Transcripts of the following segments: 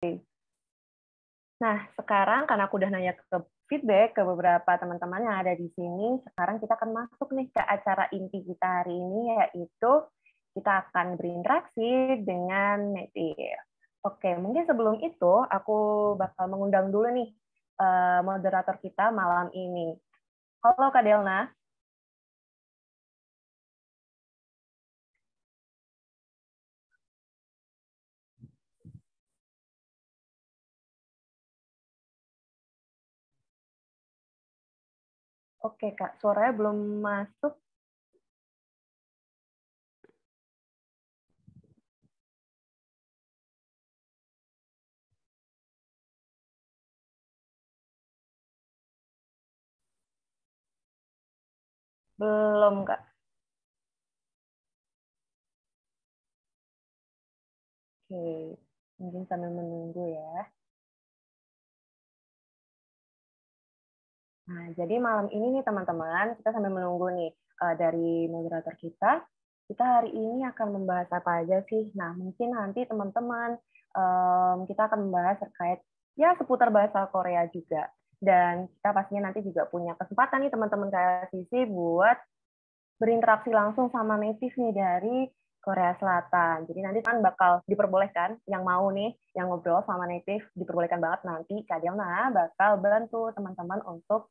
Oke. Nah, sekarang karena aku udah nanya ke feedback ke beberapa teman-teman yang ada di sini, sekarang kita akan masuk nih ke acara inti kita hari ini, yaitu kita akan berinteraksi dengan Native. Oke, mungkin sebelum itu aku bakal mengundang dulu nih eh, moderator kita malam ini. Halo Kak Delna. Oke Kak, suaranya belum masuk. Belum Kak. Oke, mungkin sambil menunggu ya. Nah, jadi malam ini nih teman-teman, kita sambil menunggu nih uh, dari moderator kita, kita hari ini akan membahas apa aja sih? Nah, mungkin nanti teman-teman um, kita akan membahas terkait ya seputar bahasa Korea juga. Dan kita pastinya nanti juga punya kesempatan nih teman-teman Sisi buat berinteraksi langsung sama native nih dari Korea Selatan. Jadi nanti kan bakal diperbolehkan yang mau nih yang ngobrol sama native diperbolehkan banget nanti Kak Diana bakal bantu teman-teman untuk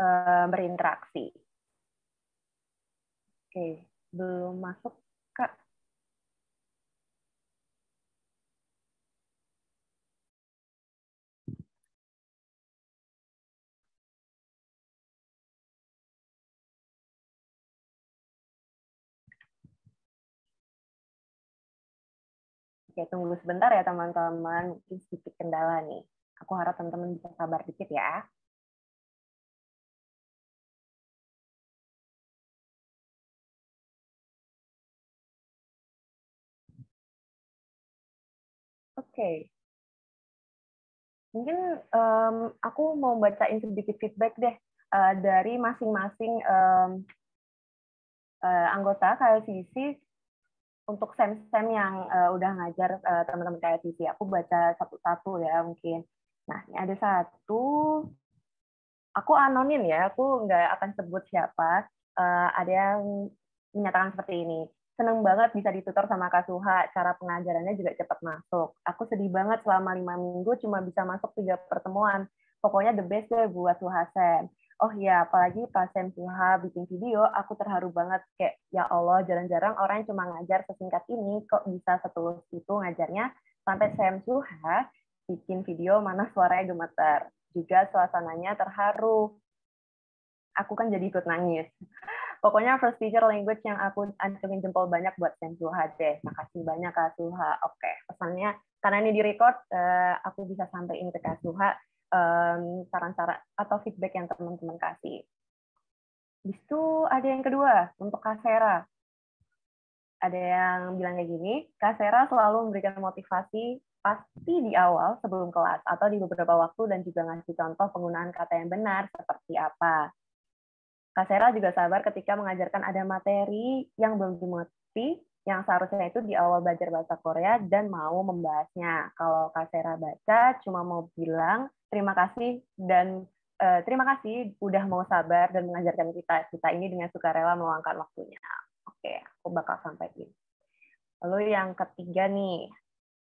Eh, berinteraksi. Oke, belum masuk Kak. Oke, tunggu sebentar ya teman-teman. Mungkin sedikit kendala nih. Aku harap teman-teman bisa sabar dikit ya. okay. mungkin um, aku mau bacain sedikit feedback deh uh, dari masing-masing um, uh, anggota KLCC untuk sem-sem yang uh, udah ngajar uh, teman-teman KLCC. Aku baca satu-satu ya mungkin. Nah, ini ada satu. Aku anonim ya, aku nggak akan sebut siapa. Uh, ada yang menyatakan seperti ini seneng banget bisa ditutor sama Kak Suha, cara pengajarannya juga cepat masuk. Aku sedih banget selama lima minggu cuma bisa masuk tiga pertemuan. Pokoknya the best deh buat Sen. Oh ya, apalagi pas Sen Suha bikin video, aku terharu banget. Kayak, ya Allah, jarang-jarang orang yang cuma ngajar sesingkat ini, kok bisa setulus itu ngajarnya. Sampai Sam Suha bikin video mana suaranya gemeter. Juga suasananya terharu. Aku kan jadi ikut nangis pokoknya first teacher language yang aku ancamin jempol banyak buat Sen Suha deh. Makasih banyak Kak Suha. Oke, okay. pesannya karena ini direcord, uh, aku bisa sampaikan ke Kak Suha um, saran-saran atau feedback yang teman-teman kasih. Habis ada yang kedua untuk Kak Sera. Ada yang bilang kayak gini, Kak Sera selalu memberikan motivasi pasti di awal sebelum kelas atau di beberapa waktu dan juga ngasih contoh penggunaan kata yang benar seperti apa. Kak Sera juga sabar ketika mengajarkan ada materi yang belum dimengerti yang seharusnya itu di awal belajar bahasa Korea dan mau membahasnya. Kalau Kak Sera baca, cuma mau bilang terima kasih dan eh, terima kasih udah mau sabar dan mengajarkan kita. Kita ini dengan sukarela meluangkan waktunya. Oke, aku bakal sampaikan. Lalu yang ketiga nih,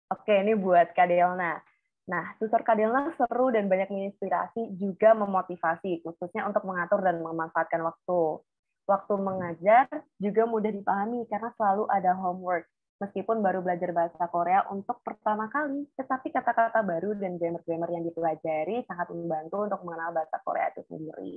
oke ini buat Kak Delna. Nah, susur kadalnya seru dan banyak menginspirasi juga memotivasi, khususnya untuk mengatur dan memanfaatkan waktu. Waktu mengajar juga mudah dipahami karena selalu ada homework. Meskipun baru belajar bahasa Korea untuk pertama kali, tetapi kata-kata baru dan grammar-grammar yang dipelajari sangat membantu untuk mengenal bahasa Korea itu sendiri.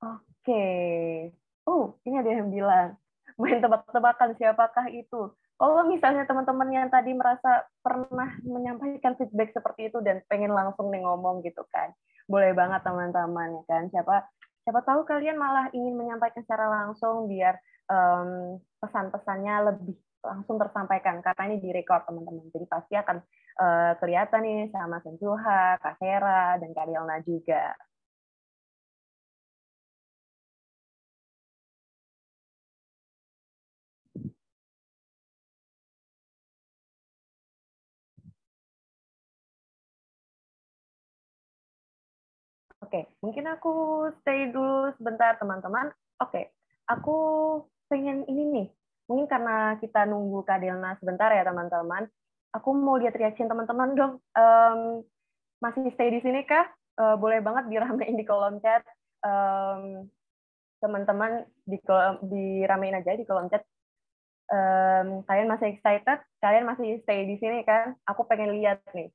Oke. Okay. Oh, ini ada yang bilang, main tebak-tebakan siapakah itu? kalau oh, misalnya teman-teman yang tadi merasa pernah menyampaikan feedback seperti itu dan pengen langsung nih ngomong gitu kan boleh banget teman-teman ya kan siapa siapa tahu kalian malah ingin menyampaikan secara langsung biar um, pesan-pesannya lebih langsung tersampaikan karena ini direkod teman-teman jadi pasti akan uh, kelihatan nih sama Senjuha, Kasera, dan Karyelna juga okay, mungkin aku stay dulu sebentar teman-teman. Oke, okay, aku pengen ini nih. Mungkin karena kita nunggu Kak Delna sebentar ya teman-teman. Aku mau lihat reaction teman-teman dong. Um, masih stay di sini kah? Uh, boleh banget diramein di kolom chat. Um, teman-teman di kolom, diramein aja di kolom chat. Um, kalian masih excited? Kalian masih stay di sini kan? Aku pengen lihat nih.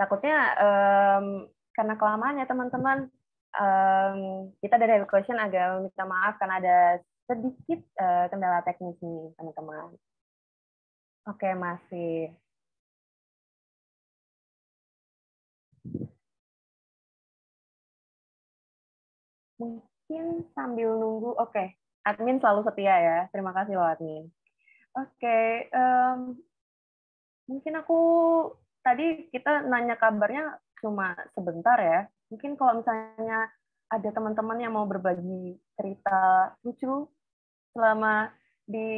Takutnya um, karena kelamaan ya teman-teman um, kita dari question agak minta maaf karena ada sedikit uh, kendala teknis nih teman-teman. Oke masih. Mungkin sambil nunggu, oke. Okay. Admin selalu setia ya. Terima kasih loh admin. Oke, okay, um, mungkin aku tadi kita nanya kabarnya cuma sebentar ya. Mungkin kalau misalnya ada teman-teman yang mau berbagi cerita lucu selama di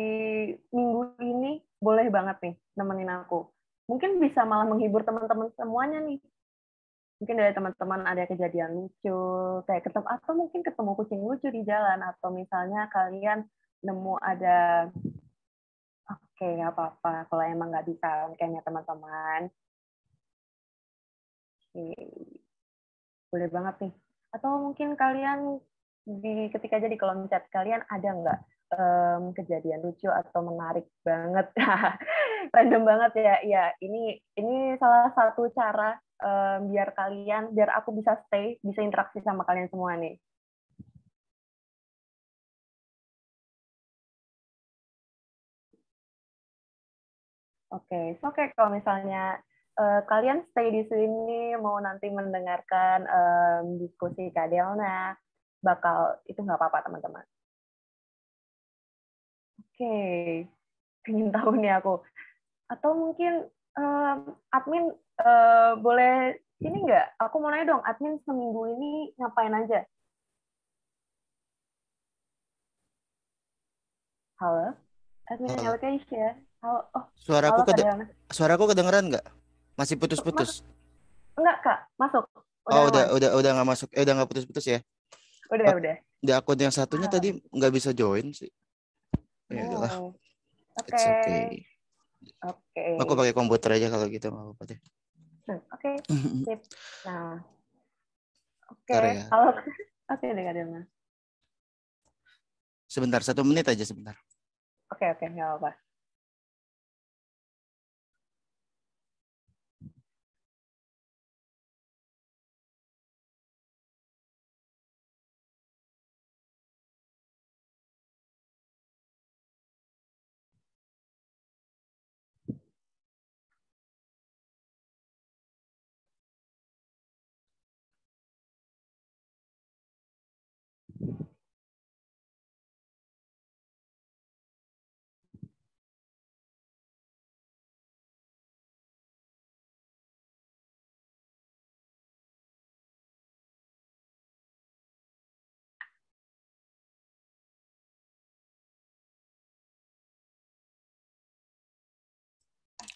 minggu ini, boleh banget nih nemenin aku. Mungkin bisa malah menghibur teman-teman semuanya nih. Mungkin dari teman-teman ada kejadian lucu, kayak ketemu atau mungkin ketemu kucing lucu di jalan atau misalnya kalian nemu ada oke okay, nggak apa-apa kalau emang nggak bisa kayaknya teman-teman boleh banget nih atau mungkin kalian di ketika jadi kolom chat kalian ada nggak um, kejadian lucu atau menarik banget random banget ya ya ini ini salah satu cara um, biar kalian biar aku bisa stay bisa interaksi sama kalian semua nih Oke, okay. so okay, kalau misalnya uh, kalian stay di sini mau nanti mendengarkan um, diskusi Kak Delna bakal itu nggak apa-apa teman-teman. Oke, okay. ingin tahu nih aku. Atau mungkin um, admin uh, boleh ini nggak? Aku mau nanya dong, admin seminggu ini ngapain aja? Halo, admin Halo. Halo, oh, suaraku halo, suaraku kedengeran nggak? Masih putus-putus? Enggak, Kak. Masuk. Udah oh, udah, udah, udah nggak masuk. Eh, udah nggak putus-putus ya? Udah, oh, udah. Di akun yang satunya ah. tadi nggak bisa join sih. Ya oh, udahlah. Oke. Okay. Oke. Okay. Okay. Aku pakai komputer aja kalau gitu nggak apa-apa deh. Hmm, oke. Okay. Sip. Nah. Oke. Okay. Ya. Kalau oke okay, deh Kadang. Sebentar, satu menit aja sebentar. Oke, okay, oke, okay, nggak apa-apa.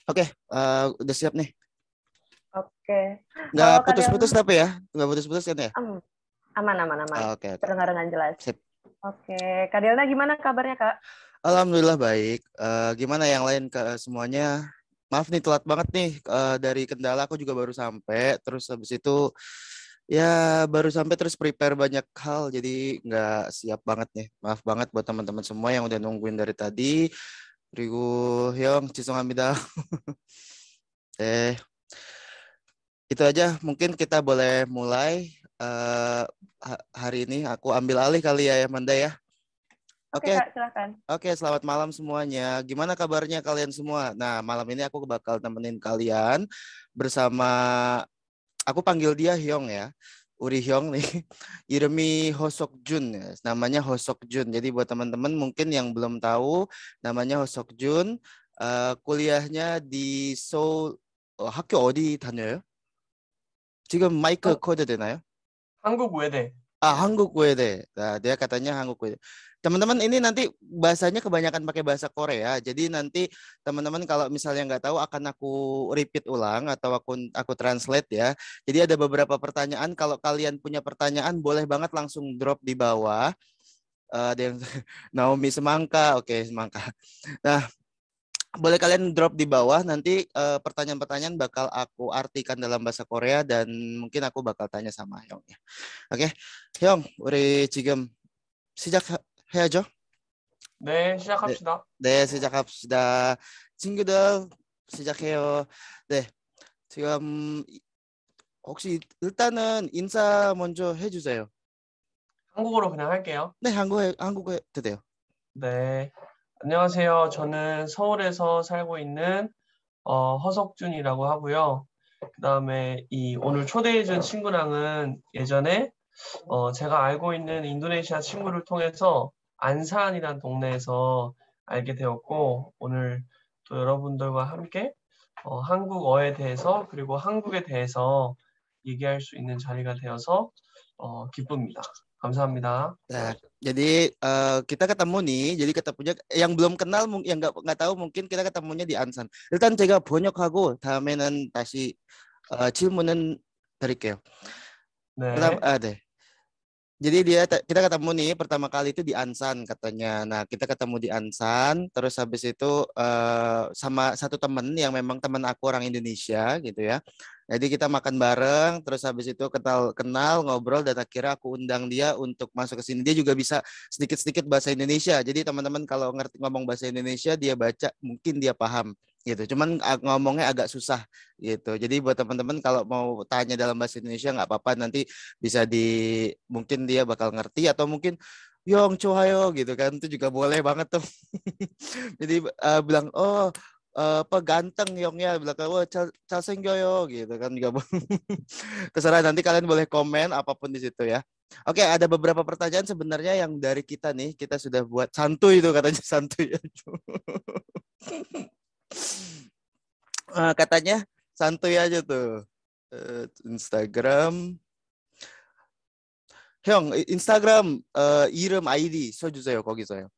Oke, okay, uh, eh, udah siap nih. Oke. Okay. putus-putus kalian... tapi ya? Nggak putus-putus kan ya? Um, aman, aman, aman. Ah, oke. Okay, Terdengar dengan jelas. Sip. Oke. Okay. Kak Delna gimana kabarnya, Kak? Alhamdulillah baik. Uh, gimana yang lain ke semuanya? Maaf nih telat banget nih uh, dari Kendala aku juga baru sampai terus habis itu ya baru sampai terus prepare banyak hal jadi nggak siap banget nih maaf banget buat teman-teman semua yang udah nungguin dari tadi 그리고 형 죄송합니다. 네. Itu aja mungkin kita boleh mulai uh, hari ini aku ambil alih kali ya Manda ya. Oke, okay. silakan. Oke, okay, selamat malam semuanya. Gimana kabarnya kalian semua? Nah, malam ini aku bakal temenin kalian bersama aku panggil dia Hyong ya. Uri Hyong nih. Irmi Hosokjun, namanya Hosokjun. Jadi buat teman-teman mungkin yang belum tahu, namanya Hosokjun. Uh, kuliahnya di Seoul, 어, 학교 어디 다녀요? 지금 마이크 어? 코드 되나요? 한국 외대. ah, hangguk gue deh. Nah, dia katanya hangguk gue. Teman-teman ini nanti bahasanya kebanyakan pakai bahasa Korea. Jadi nanti teman-teman kalau misalnya nggak tahu akan aku repeat ulang atau aku aku translate ya. Jadi ada beberapa pertanyaan. Kalau kalian punya pertanyaan boleh banget langsung drop di bawah. Uh, ada yang Naomi semangka, oke okay, semangka. Nah, boleh kalian drop di bawah nanti eh, pertanyaan-pertanyaan uh, bakal aku artikan dalam bahasa Korea dan mungkin aku bakal tanya sama Hyung ya. Oke. Okay. Hyung, 우리 지금 시작해야죠? 네, 시작합시다. 네, 시작합시다. 친구들 시작해요. 네. 지금 혹시 일단은 인사 먼저 해 주세요. 한국어로 그냥 할게요. 네, 한국에 한국어 해도 돼요. 네. 안녕하세요. 저는 서울에서 살고 있는 어, 허석준이라고 하고요. 그 다음에 이 오늘 초대해준 친구랑은 예전에 어, 제가 알고 있는 인도네시아 친구를 통해서 안산이라는 동네에서 알게 되었고 오늘 또 여러분들과 함께 어, 한국어에 대해서 그리고 한국에 대해서 얘기할 수 있는 자리가 되어서 어, 기쁩니다. Kamsahamnida. Nah, jadi uh, kita ketemu nih, jadi ketemunya yang belum kenal yang nggak nggak tahu mungkin kita ketemunya di Ansan. Iltan 제가 번역하고 다음에는 다시 질문은 드릴게요. 네. Nah. Ada. uh, jadi dia kita ketemu nih pertama kali itu di Ansan katanya. Nah kita ketemu di Ansan, terus habis itu uh, sama satu temen yang memang teman aku orang Indonesia gitu ya. Jadi kita makan bareng, terus habis itu kenal kenal ngobrol dan akhirnya aku undang dia untuk masuk ke sini. Dia juga bisa sedikit sedikit bahasa Indonesia. Jadi teman-teman kalau ngerti ngomong bahasa Indonesia dia baca mungkin dia paham gitu. Cuman ngomongnya agak susah gitu. Jadi buat teman-teman kalau mau tanya dalam bahasa Indonesia nggak apa-apa nanti bisa di mungkin dia bakal ngerti atau mungkin Yong Chuhayo gitu kan itu juga boleh banget tuh. Jadi uh, bilang oh uh, apa ganteng Yongnya bilang kau oh, Chelsea Goyo gitu kan juga terserah nanti kalian boleh komen apapun di situ ya. Oke, ada beberapa pertanyaan sebenarnya yang dari kita nih. Kita sudah buat santuy itu katanya santuy. uh, katanya santuy aja tuh uh, Instagram 형 인스타그램 어, 이름 아이디 써주세요 거기서요.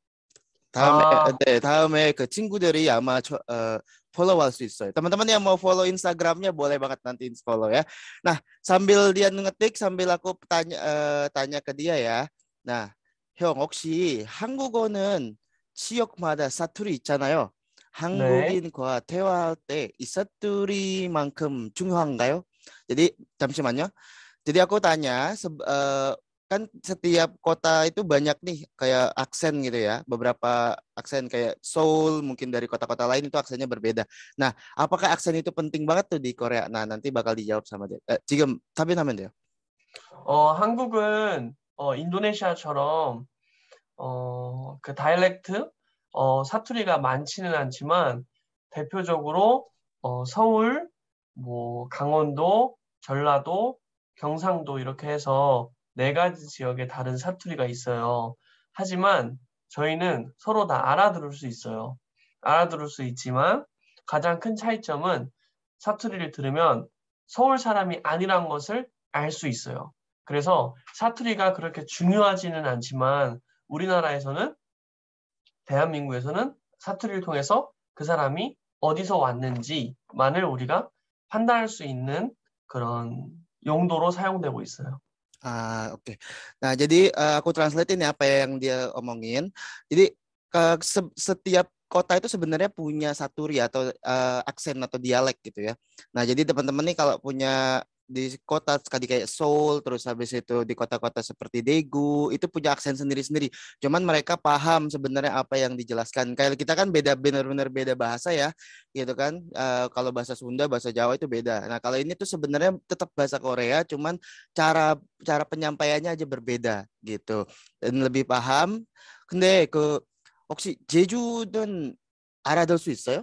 다음에 아. 네 다음에 그 친구들이 아마 저, 어, follow 할수 있어요. Teman-teman yang mau follow Instagramnya boleh banget nanti follow ya. Nah sambil dia ngetik sambil aku tanya uh, tanya ke dia ya. Nah 형 혹시 한국어는 지역마다 사투리 있잖아요. 한국인과 대화할 때이 사투리만큼 중요한가요? Jadi 잠시만요. Jadi aku tanya se kan setiap kota itu banyak nih kayak aksen gitu ya. Beberapa aksen kayak Seoul mungkin dari kota-kota lain itu aksennya berbeda. Nah, apakah aksen itu penting banget tuh di Korea? Nah, nanti bakal dijawab sama dia. Eh, 지금 나면 돼요. 어, 한국은 어, 인도네시아처럼 어그 그 다이렉트 어, 사투리가 많지는 않지만 대표적으로 어, 서울, 뭐 강원도, 전라도, 경상도 이렇게 해서 네 가지 지역에 다른 사투리가 있어요. 하지만 저희는 서로 다 알아들을 수 있어요. 알아들을 수 있지만 가장 큰 차이점은 사투리를 들으면 서울 사람이 아니란 것을 알 수 있어요. 그래서 사투리가 그렇게 중요하지는 않지만 우리나라에서는 대한민국에서는 사투리를 통해서 그 사람이 어디서 왔는지만을 우리가 판단할 수 있는 그런 용도로 사용되고 있어요. Ah, o k Nah, jadi aku translatein ya apa yang dia omongin. Jadi se setiap kota itu sebenarnya punya saturi atau uh, aksen atau dialek gitu ya. Nah, jadi teman-teman nih kalau punya di kota sekali kayak Seoul terus habis itu di kota-kota seperti Daegu itu punya aksen sendiri-sendiri cuman mereka paham sebenarnya apa yang dijelaskan kayak kita kan beda benar-benar beda bahasa ya gitu kan uh, kalau bahasa Sunda bahasa Jawa itu beda nah kalau ini tuh sebenarnya tetap bahasa Korea cuman cara cara penyampaiannya aja berbeda gitu dan lebih paham Kende ke oksi Jeju dan 수 Swiss ya?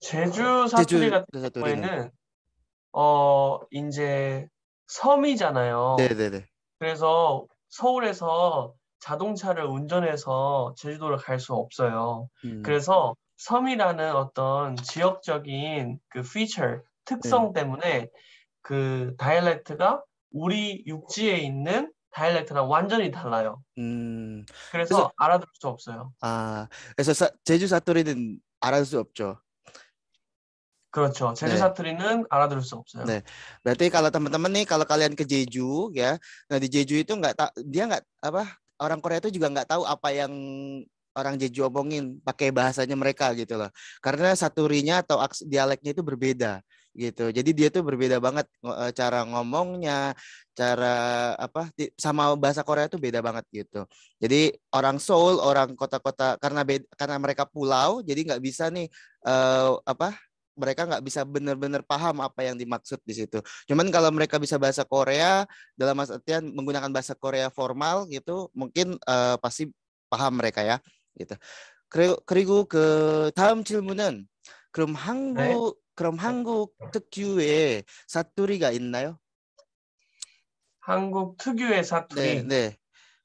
Jeju satu 어 이제 섬이잖아요. 네네네. 그래서 서울에서 자동차를 운전해서 제주도를 갈 수 없어요. 음. 그래서 섬이라는 어떤 지역적인 그 피처 특성 네. 때문에 그 다이렉트가 우리 육지에 있는 다이렉트랑 완전히 달라요. 음. 그래서, 그래서 알아들을 수 없어요. 아, 그래서 사, 제주 사투리는 알아들 수 없죠. 그렇죠. 제주 네. 사투리는 알아들을 수 없어요. 네. Berarti kalau teman-teman nih kalau kalian ke Jeju ya, nah di Jeju itu nggak dia nggak apa orang Korea itu juga nggak tahu apa yang orang Jeju omongin pakai bahasanya mereka gitu loh. Karena saturinya atau dialeknya itu berbeda gitu. Jadi dia tuh berbeda banget eh, cara ngomongnya, cara apa sama bahasa Korea tuh beda banget gitu. Jadi orang Seoul, orang kota-kota karena beda, karena mereka pulau, jadi nggak bisa nih uh, apa mereka nggak bisa benar-benar paham apa yang dimaksud di situ. Cuman kalau mereka bisa bahasa Korea dalam artian menggunakan bahasa Korea formal gitu, mungkin uh, pasti paham mereka ya. Gitu. ke tahun 다음 Krum hanggu krum hanggu 한국 특유의 사투리가 있나요? Hanggu 특유의 사투리. 네, 네.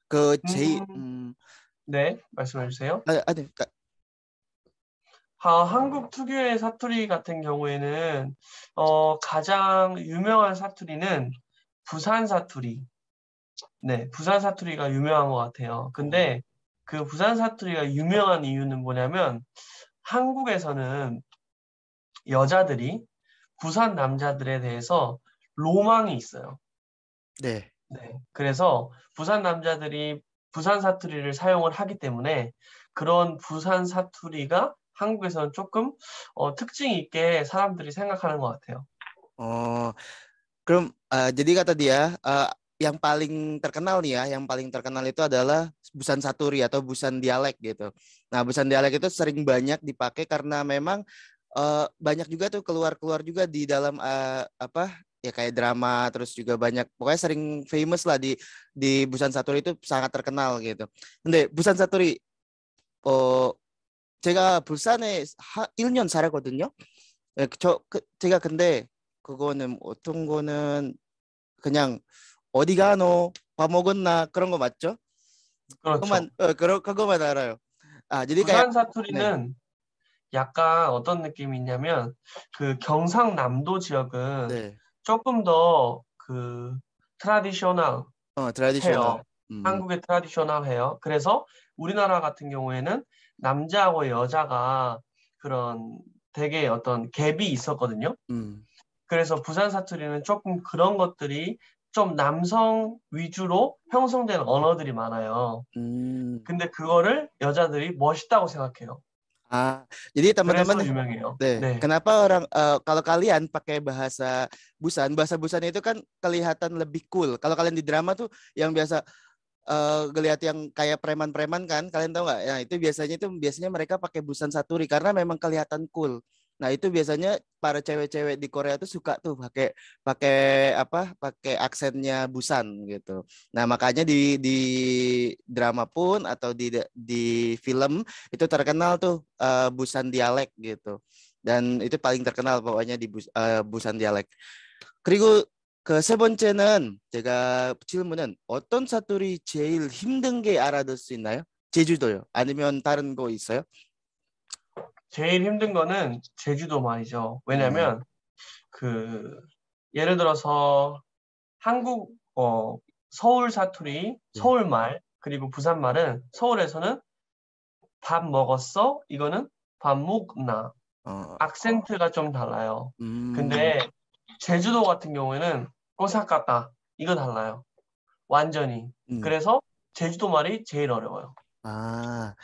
그 제일 음... 네 말씀해 주세요. 아니, 아니 하, 아, 한국 특유의 사투리 같은 경우에는 어, 가장 유명한 사투리는 부산 사투리. 네, 부산 사투리가 유명한 것 같아요. 근데 그 부산 사투리가 유명한 이유는 뭐냐면 한국에서는 여자들이 부산 남자들에 대해서 로망이 있어요. 네. 네. 그래서 부산 남자들이 부산 사투리를 사용을 하기 때문에 그런 부산 사투리가 한국에서는 조금 어, 특징 있게 사람들이 생각하는 것 같아요. 어, 그럼 uh, jadi kata dia uh, yang paling terkenal nih ya, yang paling terkenal itu adalah busan saturi atau busan dialek gitu. Nah, busan dialek itu sering banyak dipakai karena memang uh, banyak juga tuh keluar-keluar juga di dalam uh, apa ya kayak drama terus juga banyak pokoknya sering famous lah di di busan saturi itu sangat terkenal gitu. Nde, busan saturi oh 제가 불산에 1년 살았거든요. 예, 그, 저 그, 제가 근데 그거는 어떤 거는 그냥 어디 가노 밥 먹었나 그런 거 맞죠? 그렇죠. 그것만 어, 그러, 만 알아요. 아, 그러니까 부산 사투리는 네. 약간 어떤 느낌이 냐면그 경상남도 지역은 네. 조금 더 그 트라디셔널 어, 트라디셔널 음. 한국의 트라디셔널 해요. 그래서 우리나라 같은 경우에는 남자하고 여자가 그런 되게 어떤 갭이 있었거든요. 음. 그래서 부산 사투리는 조금 그런 것들이 좀 남성 위주로 형성된 언어들이 많아요. 음. 근데 그거를 여자들이 멋있다고 생각해요. Ah, jadi teman-teman deh. deh. Kenapa orang uh, kalau kalian pakai bahasa Busan, bahasa Busan itu kan kelihatan lebih cool. Kalau kalian di drama tuh yang biasa uh, ngelihat yang kayak preman-preman kan kalian tahu nggak ya itu biasanya itu biasanya mereka pakai busan saturi karena memang kelihatan cool nah itu biasanya para cewek-cewek di Korea tuh suka tuh pakai pakai apa pakai aksennya busan gitu nah makanya di di drama pun atau di di film itu terkenal tuh uh, busan dialek gitu dan itu paling terkenal pokoknya di bus, uh, busan dialek Kriku 그세 번째는 제가 질문은 어떤 사투리 제일 힘든 게 알아들 수 있나요? 제주도요. 아니면 다른 거 있어요? 제일 힘든 거는 제주도 말이죠. 왜냐면 음. 그 예를 들어서 한국 어 서울 사투리, 음. 서울 말 그리고 부산 말은 서울에서는 밥 먹었어? 이거는 밥 먹나? 어. 어. 악센트가 좀 달라요. 음. 근데 제주도 같은 경우에는 꼬사까다 이거 달라요. 완전히. h m 래서 제주도 말이 제일 어려워요. 아.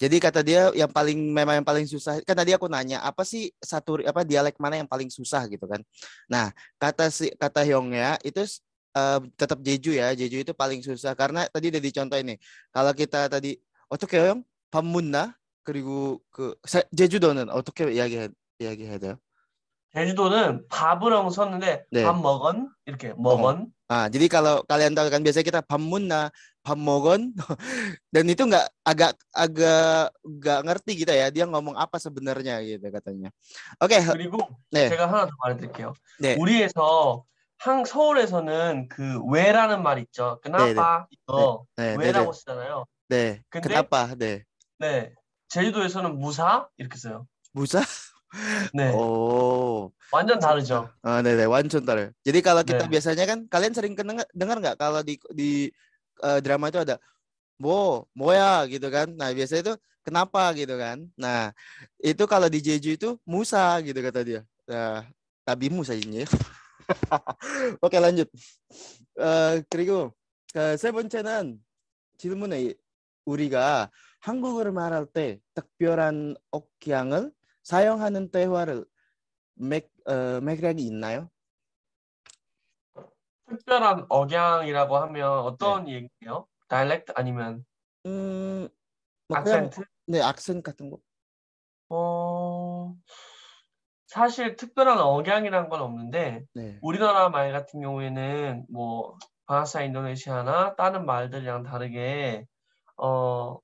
Jadi kata dia yang paling memang yang paling susah kan tadi aku nanya apa sih satu apa dialek mana yang paling susah gitu kan. Nah, kata si kata Hyong ya itu uh, tetap Jeju ya. Jeju itu paling susah karena tadi udah dicontohin nih. Kalau kita tadi oh Hyong k e pamunna tuh 어떻게 해요? 밤문나 그리고 그 제주도는 어떻게 이야기 이 ya ya ya 제주도는 밥으로 썼는데 네. 밥 먹은 이렇게 먹은. Ah, jadi kalau kalian tahu kan biasanya kita pamunna, pamogon dan itu nggak agak agak nggak ngerti gitu ya dia ngomong apa sebenarnya gitu katanya. Oke. Okay. 그리고 네. 제가 하나 더 말해드릴게요. 네. 우리에서 한 서울에서는 그 왜라는 말 있죠. 그나빠 네, 이거 네, 왜라고 쓰잖아요. 네. 근데 그나빠 네. 네. 제주도에서는 무사 이렇게 써요. 무사? 네. Oh. 완전 다르죠. 아, 네, 네, 완전 다르. Jadi kalau kita 네. biasanya kan kalian sering dengar nggak kalau di di uh, drama itu ada bo, moya gitu kan. Nah, biasanya itu kenapa gitu kan. Nah, itu kalau di Jeju itu Musa gitu kata dia. Nah, Musa sajinya. Oke, lanjut. Uh, 그리고 uh, 세 번째는 질문에 우리가 한국어를 말할 때 특별한 억양을 사용하는 대화를 맥, 어, 맥락이 있나요? 특별한 억양이라고 하면 어떤 네. 얘기예요? 다이렉트 아니면 음, 뭐 악센트? 그냥, 네, 악센트 같은 거. 어, 사실 특별한 억양이란 건 없는데 네. 우리나라 말 같은 경우에는 뭐 바하사 인도네시아나 다른 말들이랑 다르게 어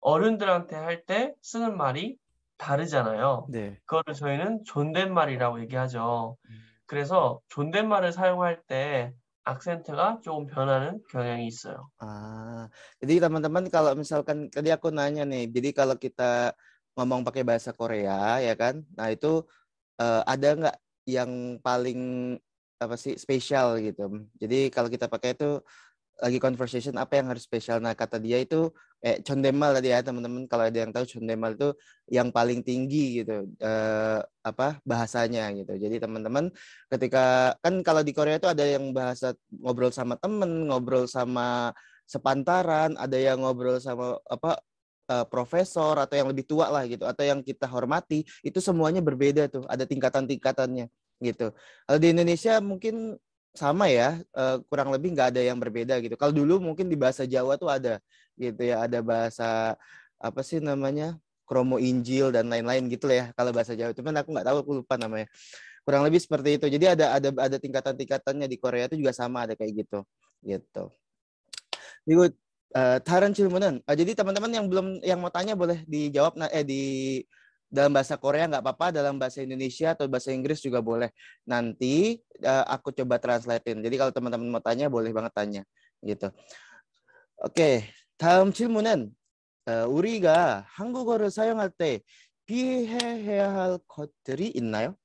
어른들한테 할 때 쓰는 말이 다르잖아요. 네. 그거를 저희는 존댓말이라고 얘기하죠. 그래서 존댓말을 사용할 때 악센트가 조금 변하는 경향이 있어요. 아, jadi teman-teman kalau misalkan tadi aku nanya nih, jadi kalau kita ngomong pakai bahasa Korea ya kan, nah itu uh, ada nggak yang paling apa sih spesial gitu? Jadi kalau kita pakai itu lagi conversation apa yang harus spesial. Nah, kata dia itu eh condemal tadi ya, teman-teman. Kalau ada yang tahu condemal itu yang paling tinggi gitu eh, apa bahasanya gitu. Jadi teman-teman ketika kan kalau di Korea itu ada yang bahasa ngobrol sama temen, ngobrol sama sepantaran, ada yang ngobrol sama apa uh, profesor atau yang lebih tua lah gitu atau yang kita hormati itu semuanya berbeda tuh ada tingkatan tingkatannya gitu kalau di Indonesia mungkin sama ya uh, kurang lebih nggak ada yang berbeda gitu kalau dulu mungkin di bahasa Jawa tuh ada gitu ya ada bahasa apa sih namanya kromo Injil dan lain-lain gitu lah ya kalau bahasa Jawa cuman aku nggak tahu aku lupa namanya kurang lebih seperti itu jadi ada ada ada tingkatan-tingkatannya di Korea itu juga sama ada kayak gitu gitu Minggu uh, Taran Cilmunan uh, eh, jadi teman-teman yang belum yang mau tanya boleh dijawab nah eh di dalam bahasa Korea nggak apa-apa, dalam bahasa Indonesia atau bahasa Inggris juga boleh. Nanti uh, aku coba translatein. Jadi kalau teman-teman mau tanya boleh banget tanya gitu. 오케이. Okay. 다음 질문은 uh, 우리가 한국어를 사용할 때 비해해야 할 것들이 있나요?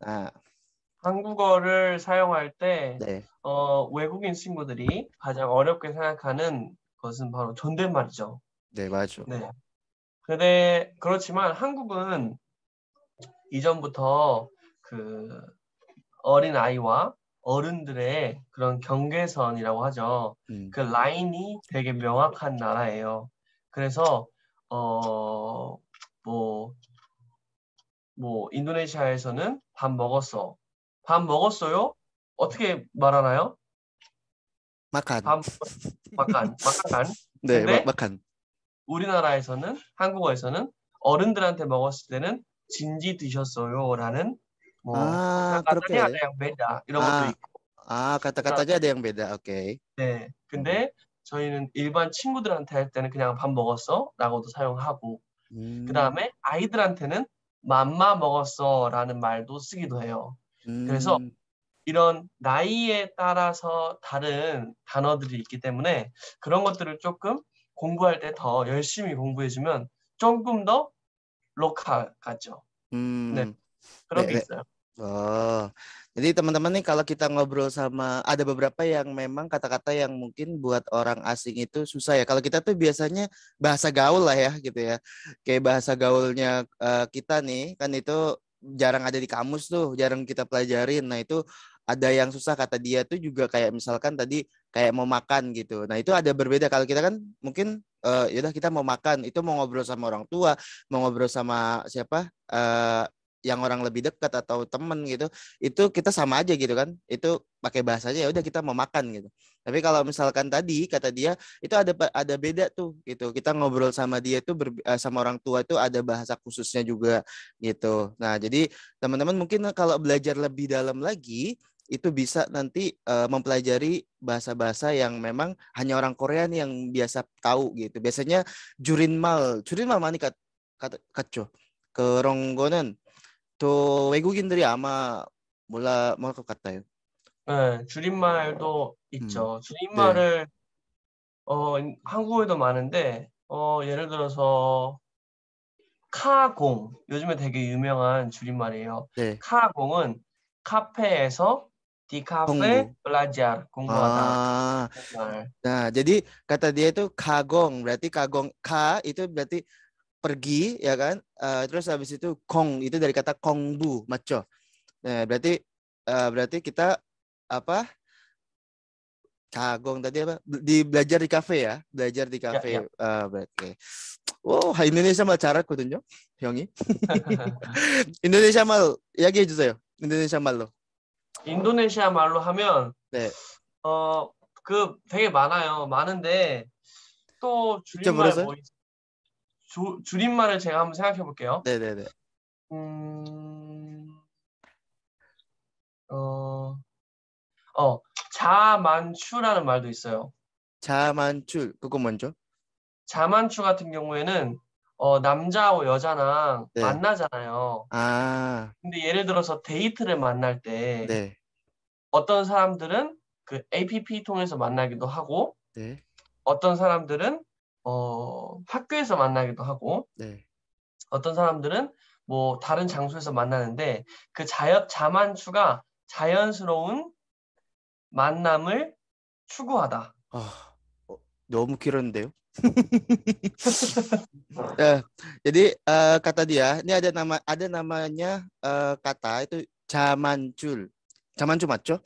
아. 한국어를 사용할 때 네. 어, 외국인 친구들이 가장 어렵게 생각하는 것은 바로 존댓말이죠. 네, 맞죠. 네. 근데 그렇지만 한국은 이전부터 그 어린 아이와 어른들의 그런 경계선이라고 하죠. 음. 그 라인이 되게 명확한 나라예요. 그래서 어 뭐뭐 뭐 인도네시아에서는 밥 먹었어. 밥 먹었어요? 어떻게 말하나요? 마칸. 밥 마칸. 네, 마칸. 네, 마, 칸 우리나라에서는 한국어에서는 어른들한테 먹었을 때는 진지 드셨어요라는 뭐 아, katanya a 이런 아, 것도 있고. 아, k 다 t 다 k 야 t a n y 오케이. 네. 근데 저희는 일반 친구들한테 할 때는 그냥 밥 먹었어라고도 사용하고 음. 그다음에 아이들한테는 맘마 먹었어라는 말도 쓰기도 해요. 음. 그래서 이런 나이에 따라서 다른 단어들이 있기 때문에 그런 것들을 조금 공부할 때 더 열심히 공부해주면 조금 더 같죠. 음. 네. 그런 네, 게 있어요. Oh, jadi teman-teman nih kalau kita ngobrol sama ada beberapa yang memang kata-kata yang mungkin buat orang asing itu susah ya. Kalau kita tuh biasanya bahasa gaul lah ya gitu ya. Kayak bahasa gaulnya uh, kita nih kan itu jarang ada di kamus tuh, jarang kita pelajarin. Nah itu ada yang susah kata dia tuh juga kayak misalkan tadi kayak mau makan gitu. Nah itu ada berbeda kalau kita kan mungkin uh, eh, yaudah kita mau makan itu mau ngobrol sama orang tua, mau ngobrol sama siapa uh, yang orang lebih dekat atau temen gitu itu kita sama aja gitu kan itu pakai bahasanya ya udah kita mau makan gitu tapi kalau misalkan tadi kata dia itu ada ada beda tuh gitu kita ngobrol sama dia tuh ber, eh, sama orang tua itu ada bahasa khususnya juga gitu nah jadi teman-teman mungkin kalau belajar lebih dalam lagi itu bisa nanti uh, mempelajari bahasa-bahasa yang memang hanya orang Korea nih yang biasa tahu gitu. Biasanya 주린말, 주린 m 많 l 갔, 갔, 갔죠. 그런 거는 또 외국인들이 아마 몰라 모를 것 같아요. 네, 줄임말도 있죠. 음, 줄임말을 어한국에도 많은데 어 예를 들어서 카공 요즘에 되게 유명한 줄임말이에요. 네. 카공은 카페에서 di kafe Kung. belajar kungfu ah. Nah. jadi kata dia itu kagong, berarti kagong k itu berarti pergi ya kan? Uh, terus habis itu kong itu dari kata kongbu, maco. Nah, berarti uh, berarti kita apa? Kagong tadi apa? Di belajar di kafe ya, belajar di kafe. Ya, ya. Uh, berarti. Oh, Indonesia mal cara kutunjuk, Hyungi. Indonesia mal, ya gitu saya. Indonesia mal loh. 인도네시아 말로 하면 네. 어 그 되게 많아요. 많은데 또 줄임말 뭐 있... 줄임말을 제가 한번 생각해 볼게요. 네네네. 음... 어... 어 자만추라는 말도 있어요. 자만추 그거 먼저. 자만추 같은 경우에는 어, 남자하고 어, 여자랑 네. 만나잖아요. 아, 근데 예를 들어서 데이트를 만날 때 네, 어떤 사람들은 그 APP 통해서 만나기도 하고 네, 어떤 사람들은 어, 학교에서 만나기도 하고 네, 어떤 사람들은 뭐 다른 장소에서 만나는데 그 자연 자만추가 자연스러운 만남을 추구하다. 아, 어, 너무 길었는데요? uh, jadi uh, kata dia, ini ada nama ada namanya uh, kata itu camancul. Camancul maco.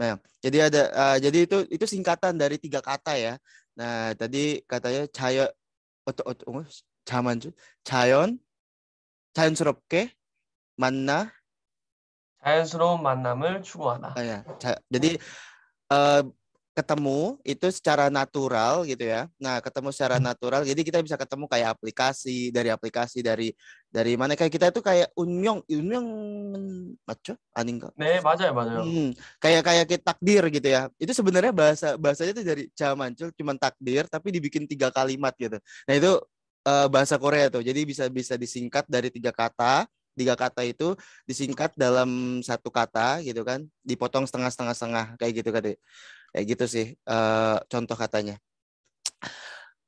Nah, jadi ada uh, jadi itu itu singkatan dari tiga kata ya. Nah, tadi katanya cayo otot otot oh, camancul, cayon, 자연스럽게 만나 자연스러운 만남을 추구하다. 아, 야. 자, jadi uh, ketemu itu secara natural gitu ya. Nah, ketemu secara hmm. natural jadi kita bisa ketemu kayak aplikasi dari aplikasi dari dari mana kayak kita itu kayak unyong unyong maco aning kok. baca ya baca. Hmm, kayak kayak kayak takdir gitu ya. Itu sebenarnya bahasa bahasanya itu dari jamancul cuman takdir tapi dibikin tiga kalimat gitu. Nah, itu uh, bahasa Korea tuh. Jadi bisa bisa disingkat dari tiga kata tiga kata itu disingkat dalam satu kata gitu kan dipotong setengah setengah setengah kayak gitu kan kayak gitu sih uh, contoh katanya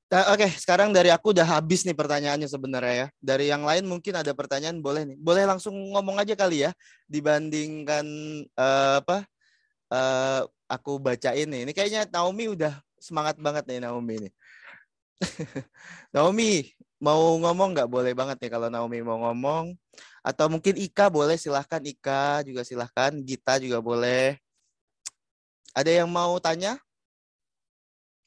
nah, Oke, okay, sekarang dari aku udah habis nih pertanyaannya sebenarnya ya. Dari yang lain mungkin ada pertanyaan boleh nih. Boleh langsung ngomong aja kali ya dibandingkan uh, apa uh, aku bacain nih. Ini kayaknya Naomi udah semangat banget nih Naomi nih. Naomi mau ngomong nggak boleh banget nih kalau Naomi mau ngomong atau mungkin Ika boleh silahkan Ika juga silahkan Gita juga boleh ada yang mau tanya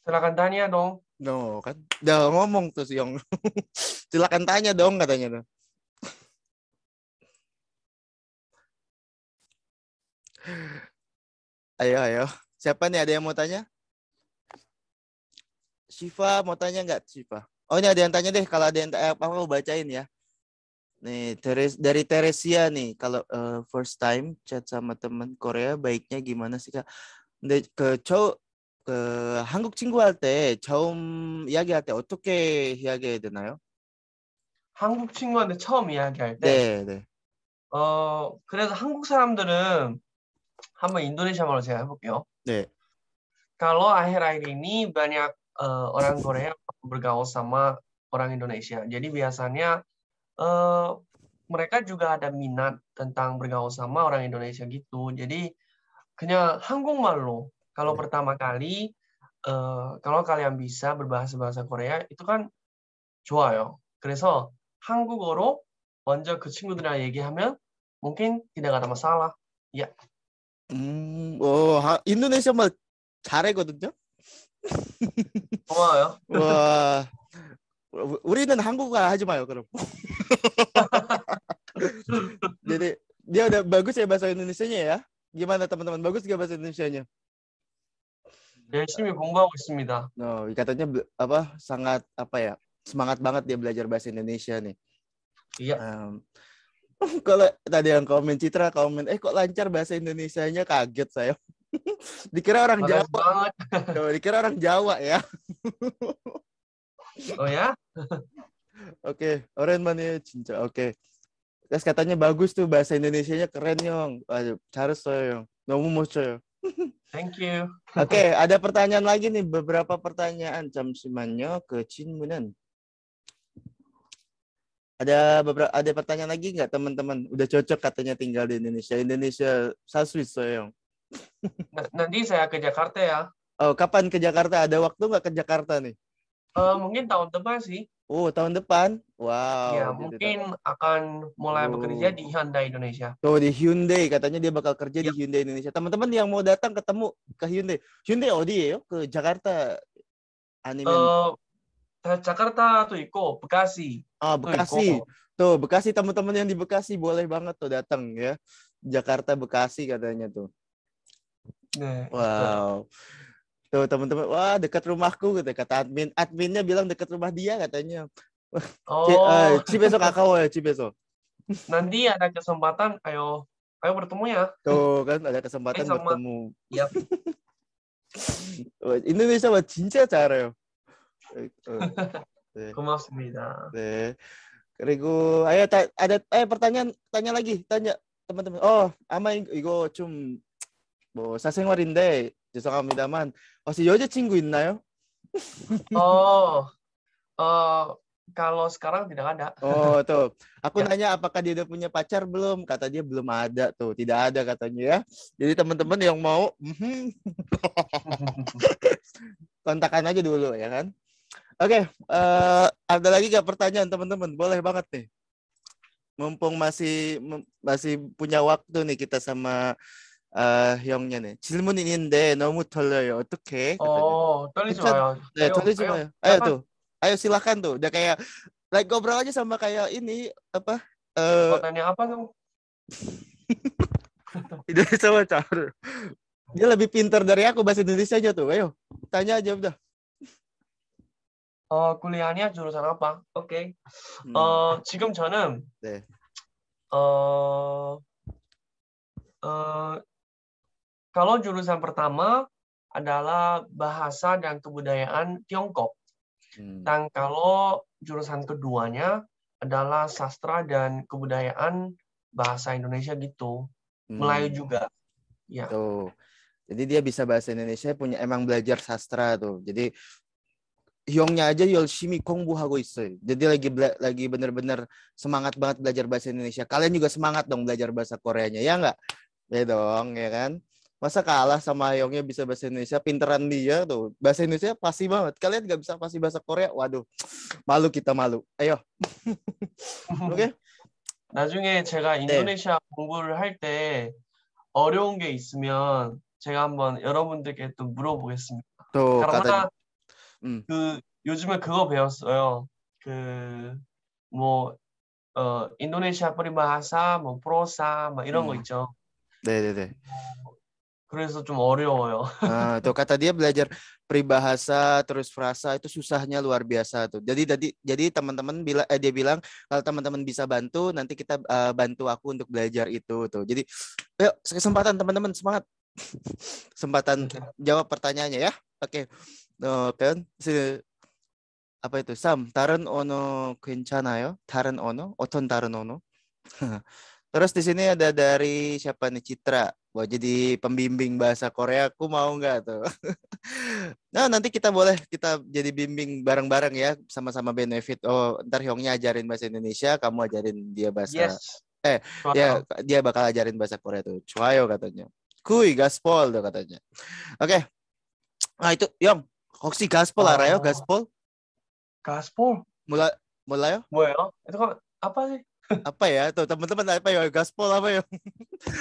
silahkan tanya dong no kan udah ngomong tuh Yong silahkan tanya dong katanya tuh ayo ayo siapa nih ada yang mau tanya Shiva mau tanya nggak Shiva oh ini ada yang tanya deh kalau ada yang eh, apa aku bacain ya Nih, Teres, dari Teresia nih, kalau uh, first time chat sama teman Korea baiknya gimana sih Kak? 근데 그 저, 그 한국 친구 할때 처음 이야기할 때 어떻게 이야기해야 되나요? 한국 친구한테 처음 이야기할 때, 네, 네. 어 그래서 한국 사람들은 한번 인도네시아 말로 제가 해볼게요. 네. Kalau akhir-akhir ini banyak uh, orang Korea bergaul sama orang Indonesia, jadi biasanya Eh, mereka juga ada minat tentang bergaul sama orang Indonesia gitu. Jadi hanggung malu kalau iya. pertama kali uh, kalau kalian bisa berbahasa bahasa Korea itu kan 좋아요. 그래서 한국어로 먼저 그 친구들이랑 얘기하면 mungkin tidak ada masalah. Ya. Mm, oh, Indonesia 인도네시아 말 잘하거든요. 고마워요. 와, 우리는 한국어 하지 마요 그럼. Jadi dia udah bagus ya bahasa Indonesia-nya ya. Gimana teman-teman? Bagus gak bahasa Indonesia-nya? 열심히 공부하고 있습니다. No, katanya apa sangat apa ya semangat banget dia belajar bahasa Indonesia nih. Iya. Um, kalau tadi yang komen Citra komen, eh kok lancar bahasa Indonesianya kaget saya. dikira orang Jawa. Banget. dikira orang Jawa ya. Oh ya? Oke, okay. Oren mana cinta. Oke. Okay. Terus katanya bagus tuh bahasa Indonesia-nya keren, Yong. Aduh, so, Yong. Nomu mau Thank you. Oke, okay, ada pertanyaan lagi nih, beberapa pertanyaan jam camsimannya ke Cinmunan. Ada beberapa ada pertanyaan lagi nggak teman-teman? Udah cocok katanya tinggal di Indonesia. Indonesia Saswis yong. Nanti saya ke Jakarta ya. Oh, kapan ke Jakarta? Ada waktu nggak ke Jakarta nih? Uh, mungkin tahun depan sih. Oh, tahun depan? Wow. Ya, gitu, gitu. mungkin tahun. akan mulai oh. bekerja di oh. Hyundai Indonesia. Oh, di Hyundai. Katanya dia bakal kerja yep. di ya. Hyundai Indonesia. Teman-teman yang mau datang ketemu ke Hyundai. Hyundai Audi ya, ke Jakarta. Anime. Uh, Jakarta tuh Iko, Bekasi. Ah, Bekasi. Tuiko. Tuh, Bekasi teman-teman yang di Bekasi boleh banget tuh datang ya. Jakarta Bekasi katanya tuh. Nah, wow. Itu tuh teman-teman wah dekat rumahku gitu kata admin adminnya bilang dekat rumah dia katanya oh eh, Ci, uh, besok ya Ci besok nanti ada kesempatan ayo ayo bertemu ya tuh kan ada kesempatan sama. bertemu yep. Indonesia mah cinta cara ya 고맙습니다. 네. kerigu ayo 다, ada, eh pertanyaan tanya lagi tanya teman-teman. Oh, ama ego cum 뭐 사생활인데 죄송합니다만 혹시 여자친구 있나요? oh, 어, kalau sekarang tidak ada. Oh tuh, aku ya. nanya apakah dia udah punya pacar belum? Kata dia belum ada tuh, tidak ada katanya ya. Jadi teman-teman yang mau mhm. kontakan aja dulu ya kan. Oke, okay, uh, eh, ada lagi gak pertanyaan teman-teman? Boleh banget nih. Mumpung masih masih punya waktu nih kita sama 아, 형년에 질문이 있는데 너무 떨려요. 어떻게? Oh, 떨리지 마요. 네, Ayo, 떨리지 ayo. 마요. 아유 또. tuh. Ayo 또. tuh. Udah kayak like ngobrol aja sama kayak ini apa? Mau Eh, tanya apa kamu? Indonesia sama Cahru. Dia lebih pintar dari aku bahasa Indonesia aja tuh. Ayo, tanya aja udah. Uh, kuliahnya jurusan apa? Oke. Hmm. 어, 지금 저는 네. 어, 어, kalau jurusan pertama adalah bahasa dan kebudayaan Tiongkok. Hmm. Dan kalau jurusan keduanya adalah sastra dan kebudayaan bahasa Indonesia gitu. Hmm. Melayu juga. Ya. Tuh. Jadi dia bisa bahasa Indonesia punya emang belajar sastra tuh. Jadi Hyongnya aja Yoshimi shimi hago isoy. Jadi lagi lagi bener-bener semangat banget belajar bahasa Indonesia. Kalian juga semangat dong belajar bahasa Koreanya, ya nggak? Ya dong, ya kan? masa kalah sama a Yongnya bisa bahasa Indonesia pinteran dia tuh bahasa Indonesia pasti banget kalian nggak bisa pasti bahasa Korea waduh malu kita malu ayo oke okay? 나중에 제가 인도네시아 네. 공부를 할 때 어려운 게 있으면 제가 한번 여러분들께 또 물어보겠습니다. 또 가다... 음. 그 요즘에 그거 배웠어요. 그 뭐 어, 인도네시아 뿌리 마사, 뭐 프로사, 막 이런 음. 거 있죠. 네네네. 어, 그래서 좀 어려워요. 아, tuh kata dia belajar peribahasa terus frasa itu susahnya luar biasa tuh. Jadi jadi jadi teman-teman bila eh, dia bilang kalau teman-teman bisa bantu nanti kita uh, bantu aku untuk belajar itu tuh. Jadi yuk kesempatan teman-teman semangat. kesempatan jawab pertanyaannya ya. Oke. Okay. No, Okay. si, apa itu? Sam, ono kencana yo 다른 ono? Oton 다른 ono? terus di sini ada dari siapa nih Citra mau jadi pembimbing bahasa Korea, aku mau nggak tuh? nah nanti kita boleh kita jadi bimbing bareng-bareng ya, sama-sama benefit. Oh ntar Hyungnya ajarin bahasa Indonesia, kamu ajarin dia bahasa. Yes. Eh, dia dia bakal ajarin bahasa Korea tuh. Cuyo katanya. kuy gaspol tuh katanya. Oke. Okay. Nah itu Yong, hoksi gaspol oh. Rayo? Ah. gaspol. Gaspol. Mulai mulai yo? Well, itu kok apa sih? apa ya? 또 teman-teman apa ya? 가스폴 apa ya?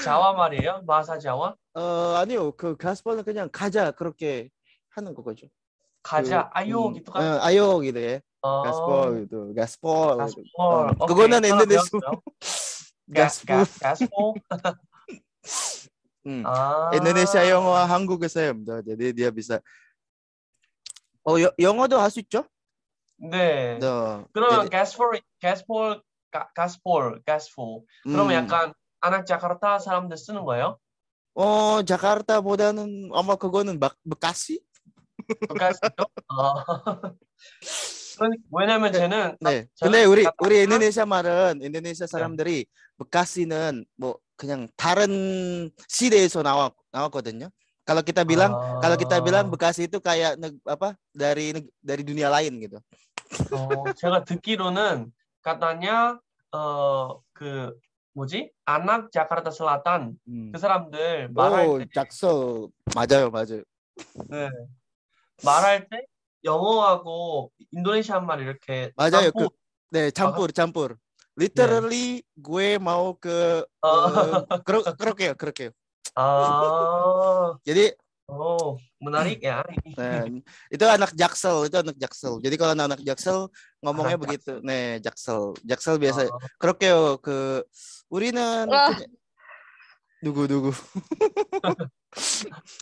자와 말이에요? 마사 자와? 어 eh, 아니요 그 가스폴은 그냥 가자 그렇게 하는 거죠. 가자 그, 아이오기도 음, 가. 응, 아이오기도 해. 가스폴도 가스폴. 가스폴. 어, 그거는 엔드데스. 가스폴. 가스폴. 음. 아. 인도네시아 영어와 한국에서 해요. 네, 네, 네 비싸. 어, 영어도 할 수 있죠? 네. 네. 그러면 가스폴 네. 가스폴 gaspol, gaspol. 그럼 음. 약간 아나 자카르타 사람들 쓰는 거예요? 어, 자카르타보다는 아마 그거는 막 가시? 가시죠? 어. 왜냐면 쟤는 네. 저는 근데 우리 우리 인도네시아 말은 인도네시아 사람들이 네. 뭐 그냥 다른 시대에서 나왔 나왔거든요. Kalau kita bilang uh... kalau kita bilang Bekasi itu kayak apa dari dari dunia lain gitu. Oh, saya 듣기로는 katanya 어, 그 뭐지? 아낙 자카르타 슬라탄 음. 그 사람들 말할 오, 때 작서 맞아요, 맞아요. 네. 말할 때 영어하고 인도네시아 말 이렇게 맞아요. 짬뽀. 그, 네, campur, campur. Literally 네. gue mau ke 어. 어, 그러, 그렇게요, 그렇게요. 아. Jadi Oh, menarik ya. Nah, itu anak Jaksel, itu anak Jaksel. Jadi kalau anak, -anak Jaksel ngomongnya anak begitu. Jaksel. Nih, Jaksel. Jaksel biasa oh. krokeo ke urinan. Oh. Gitu ya. Dugu dugu.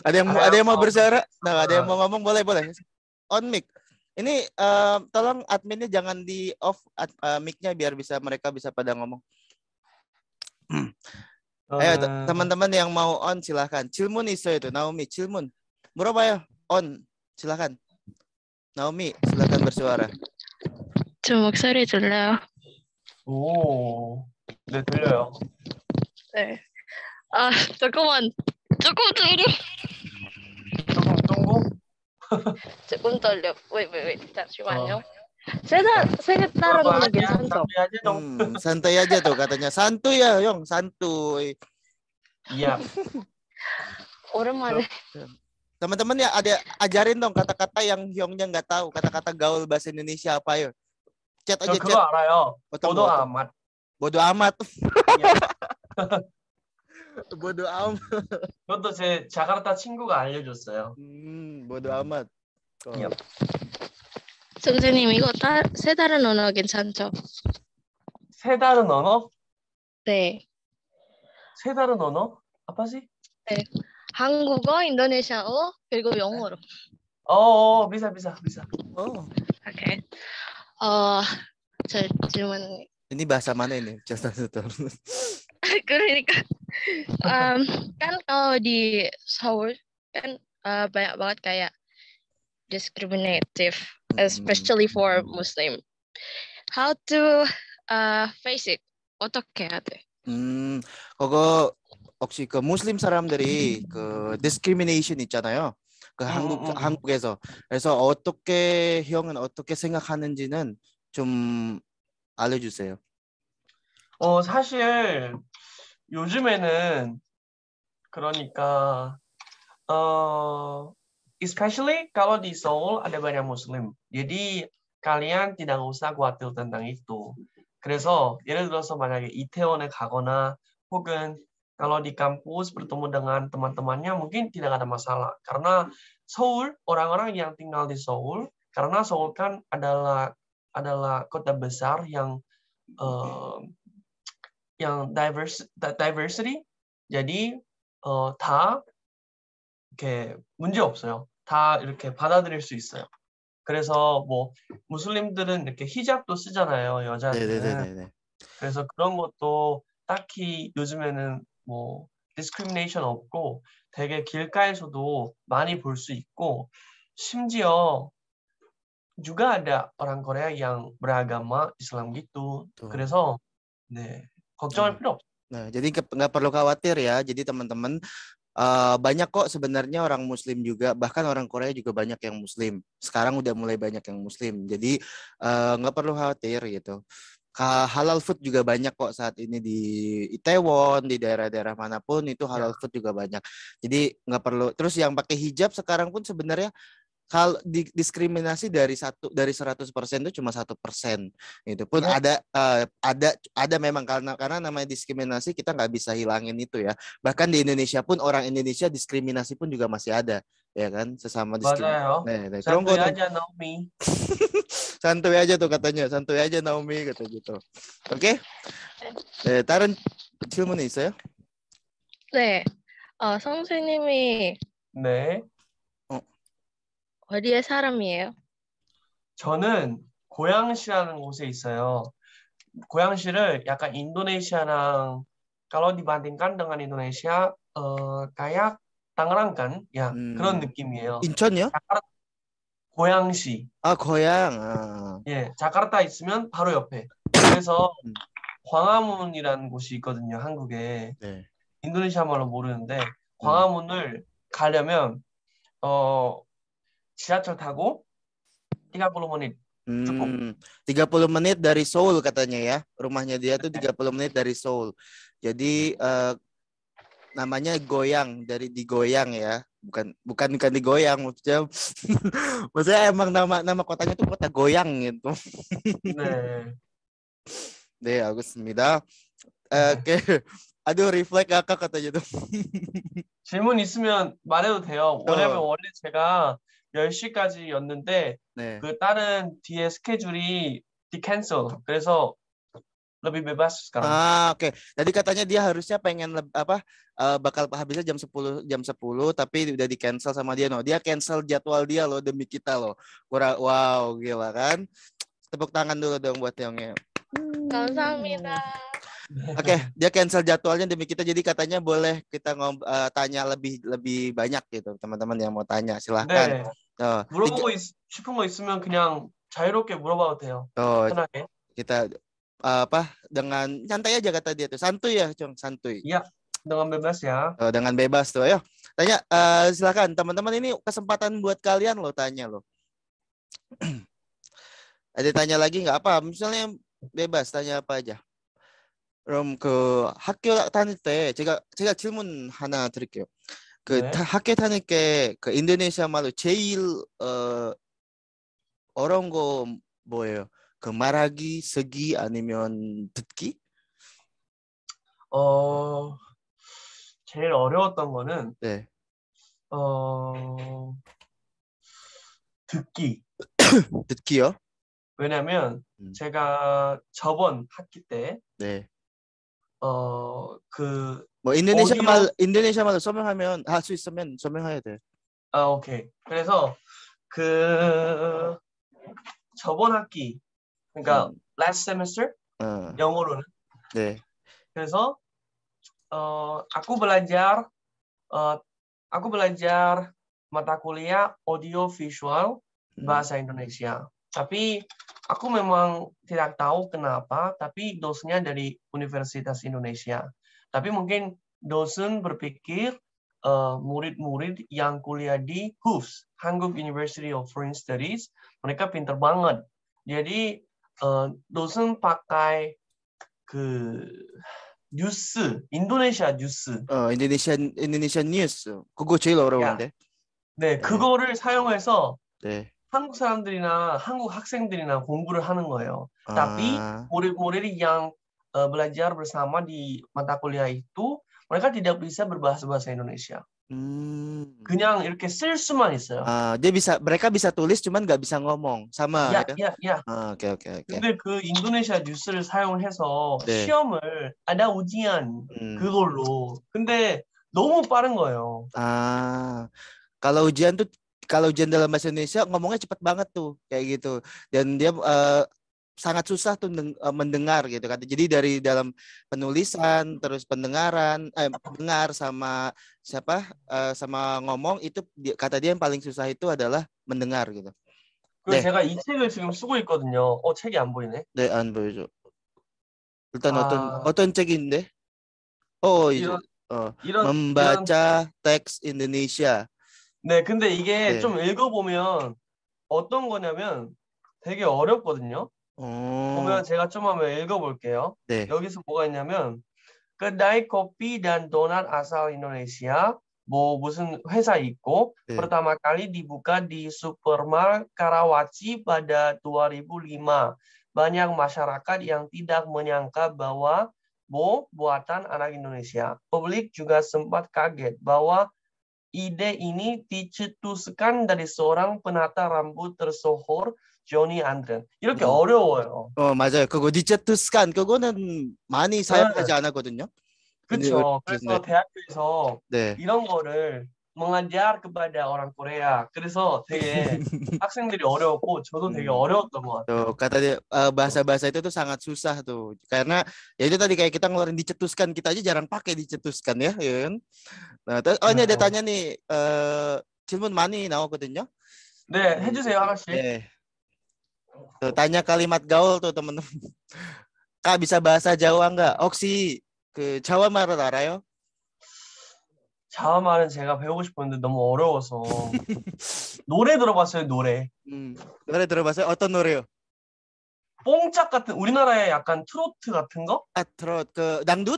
ada yang ada yang mau bersuara? Nah, ada yang ah. mau ngomong boleh boleh. On mic. Ini uh, tolong adminnya jangan di off uh, mic-nya biar bisa mereka bisa pada ngomong. Hmm. Oh, ayo nah. teman-teman yang mau on silahkan. Cilmun iso itu Naomi Cilmun. Berapa ya? On silahkan. Naomi silahkan bersuara. Cuma sorry dulu. Oh, dulu. Eh, ah, teman, cukup dulu. Cukup tunggu. cukup tunggu. Wait, wait, wait. tidak sih banyak oh. Saya tak, kan saya nggak taruh lagi Santai aja dong. Hmm, santai aja tuh katanya. Santuy ya, Yong, santuy. Iya. Orang mana? Teman-teman ya ada ajarin dong kata-kata yang Yongnya nggak tahu, kata-kata gaul bahasa Indonesia apa yuk. Chat aja chat. Bodoh amat. Bodoh amat. Iya. Iya, ya. hmm, bodoh amat itu saya Jakarta 친구가 알려줬어요. 음, bodoh amat 어. iya 선생님 이거 다, 세 다른 언어 괜찮죠? 세 다른 언어? 네. 세 다른 언어? 아빠지? 네. 한국어, 인도네시아어, 그리고 영어로. 어, 미사 미사 미사. Oh. Okay. 어, 저 질문. Ini bahasa mana ini? Just Kuranika. um, kan kalau di Seoul kan uh, banyak banget kayak discriminative, mm-hmm. especially for Muslim. How to uh, face it? 어떻게 해야 돼? 음, 그거 혹시 그 무슬림 사람들이 그 discrimination 있잖아요. 그 음, 한국 어, 어. 한국에서 그래서 어떻게 형은 어떻게 생각하는지는 좀 알려주세요. 어 사실 요즘에는 그러니까 어 Especially kalau di Seoul ada banyak Muslim. Jadi kalian tidak usah khawatir tentang itu. 그래서 예를 들어서 만약에 이태원에 가거나 혹은 kalau di kampus bertemu dengan teman-temannya mungkin tidak ada masalah karena Seoul orang-orang yang tinggal di Seoul karena Seoul kan adalah adalah kota besar yang uh, yang diverse diversity jadi uh, eh, ke 이렇게 문제 없어요 다 이렇게 받아들일 수 있어요. 그래서 뭐 무슬림들은 이렇게 히잡도 쓰잖아요, 여자들은. 네네네 그래서 그런 것도 딱히 요즘에는 뭐 디스크리미네이션 없고 되게 길가에서도 많이 볼 수 있고 심지어 누가 g a ada orang Korea yang beragama Islam gitu. Tuh. K래서 네, 걱정할 네. 필요 없어 네, Nah, jadi nggak perlu khawatir ya. Jadi teman-teman Uh, banyak kok sebenarnya orang Muslim juga, bahkan orang Korea juga banyak yang Muslim. Sekarang udah mulai banyak yang Muslim, jadi eh, nggak uh, perlu khawatir gitu. Halal food juga banyak kok saat ini di Itaewon, di daerah-daerah manapun itu ya. halal food juga banyak. Jadi nggak perlu. Terus yang pakai hijab sekarang pun sebenarnya kalau di, diskriminasi dari satu dari 100% itu cuma satu persen itu pun iya. ada uh, ada ada memang karena karena namanya diskriminasi kita nggak bisa hilangin itu ya bahkan di Indonesia pun orang Indonesia diskriminasi pun juga masih ada ya kan sesama diskriminasi. Oh. Nah, nah, santuy aja Naomi. santuy aja tuh katanya, santuy aja Naomi kata gitu. Oke. Okay? Eh, 다른 nih 있어요? 네. 어, 성수님이 네. 어디의 사람이에요? 저는 고양시라는 곳에 있어요. 고양시를 약간 인도네시아랑 kalau dibandingkan dengan Indonesia uh, kayak Tangerang kan? Ya, 음. 그런 느낌이에요. 인천이요? 고양시. 아, 고양. 아. 예, 자카르타 있으면 바로 옆에. 음. 그래서 광화문이라는 곳이 있거든요, 한국에. 네. 인도네시아 말로 모르는데 음. 광화문을 가려면 어 지하철 타고 30 menit. tiga Hmm, 30 menit dari Seoul katanya ya. Rumahnya dia tuh 30 menit dari Seoul. Jadi uh, namanya goyang dari digoyang ya. Bukan bukan bukan digoyang maksudnya. maksudnya emang nama nama kotanya tuh kota goyang gitu. nah. Deh, Agus Mida Oke. aduh reflect kakak katanya tuh. 질문 있으면 말해도 돼요. 왜냐면 원래 제가 10시까지였는데 네. 그 다른 뒤에 스케줄이 디캔슬 그래서 lebih bebas sekarang. Ah, oke. Okay. Jadi katanya dia harusnya pengen apa uh, bakal habisnya jam 10 jam 10 tapi udah di cancel sama dia no. Dia cancel jadwal dia loh demi kita loh. Kurang wow, gila kan? Tepuk tangan dulu dong buat Yongnya. Kamsahamnida. Oke, okay, dia cancel jadwalnya demi kita. Jadi katanya boleh kita ngom uh, tanya lebih lebih banyak gitu, teman-teman yang mau tanya silahkan. 네. 어, 물어보고 있, 싶은 거 있으면 그냥 자유롭게 물어봐도 돼요. 어, 편하게. Kita apa dengan santai aja kata dia tuh santuy ya cung santuy iya dengan bebas ya oh, dengan bebas tuh ayo tanya uh, silakan teman-teman ini kesempatan buat kalian lo tanya lo ada tanya lagi nggak apa misalnya bebas tanya apa aja rom ke hakio tante 때 제가 cilmun hana 하나 그 네. 타, 학교 다닐 때그 인도네시아 말로 제일 어 어려운 거 뭐예요? 그 말하기, 쓰기 아니면 듣기? 어 제일 어려웠던 거는 네. 어 듣기. 듣기요? 왜냐면 음. 제가 저번 학기 때 네. 어그 뭐 인도네시아 어디가... 말 인도네시아 말로 서명하면 할수 수 있으면 서명해야 돼. 아 오케이. 그래서 그 저번 학기 그러니까 음. last semester 음. 영어로는 네. 그래서 어 aku belajar 어 aku belajar mata kuliah audio visual bahasa Indonesia. Tapi aku memang tidak tahu kenapa, tapi dosennya dari Universitas Indonesia. Tapi mungkin dosen berpikir murid-murid uh, yang kuliah di HUFS, Hanguk University of Foreign Studies, mereka pinter banget. Jadi uh, dosen pakai 그 뉴스, 인도네시아 뉴스. 어, 인도네시아 s 도네시아 뉴스. 그거 제일 어려운데. 야. 네, 그거를 네. 사용해서 네. 한국 사람들이나 한국 학생들이나 공부를 하는 거예요. 아. Tapi murid-murid yang Eh, belajar bersama di mata kuliah itu mereka tidak bisa berbahasa bahasa Indonesia. Hmm. 그냥 이렇게 semua nih, uh. ah, dia bisa mereka bisa tulis cuman nggak bisa ngomong. Sama ya, kan? Ya, ya. ya. Ah, oke, oke, oke. 오케이. 근데 그 인도네시아 뉴스를 사용해서 네. 시험을 ada ujian 음. Hmm. 그걸로. 근데 너무 빠른 거예요. 아. Ah, kalau ujian tuh kalau ujian dalam bahasa Indonesia ngomongnya cepat banget tuh kayak gitu. Dan dia uh, sangat susah tuh eh, mendengar gitu kan. Jadi dari dalam penulisan terus pendengaran eh, pendengar sama siapa eh, sama ngomong itu kata dia yang paling susah itu adalah mendengar gitu. 그리고 saya ini ini 책을 지금 쓰고 있거든요. 어 책이 안 보이네. 네, 안 보이죠. 일단 아... 어떤 어떤 책인데? 어, 이런, membaca 이런... teks Indonesia. 네, 근데 이게 네. 좀 보면 어떤 거냐면 되게 어렵거든요. 보면 제가 좀 한번 읽어볼게요. 네. 여기서 뭐가 있냐면 그다이 커피 단 도넛 asal 인도네시아 뭐 무슨 회사 있고 네. pertama kali dibuka di supermarket Karawaci pada 2005. Banyak masyarakat yang tidak menyangka bahwa Bo buatan anak Indonesia. Publik juga sempat kaget bahwa ide ini dicetuskan dari seorang penata rambut tersohor 조니 안드렌 이렇게 음. 어려워요. 어 맞아요. 그거 니체트스칸 그거는 많이 사용하지 네. 않았거든요. 그렇죠. 그래서 네. 대학교에서 네. 이런 거를 mengajar kepada orang Korea. 그래서 되게 학생들이 어려웠고 저도 되게 어려웠던 것 같아요. kata dia uh, bahasa-bahasa itu tuh sangat susah tuh. Karena ya itu tadi kayak kita ngeluarin dicetuskan kita aja jarang pakai dicetuskan ya, ya kan? Nah, terus oh ini ada tanya nih uh, 질문 많이 나왔거든요. 네, 해주세요 하나씩. 네. Tuh, tanya kalimat gaul tuh teman-teman. Kak bisa bahasa Jawa nggak? Oksi ke 자와 말을 알아요? 자와 말은 제가 배우고 싶었는데 너무 어려워서 노래 들어봤어요 노래. 음, 노래 들어봤어요? 어떤 노래요? 뽕짝 같은 우리나라의 약간 트로트 같은 거? 아 트로트 그 낭두?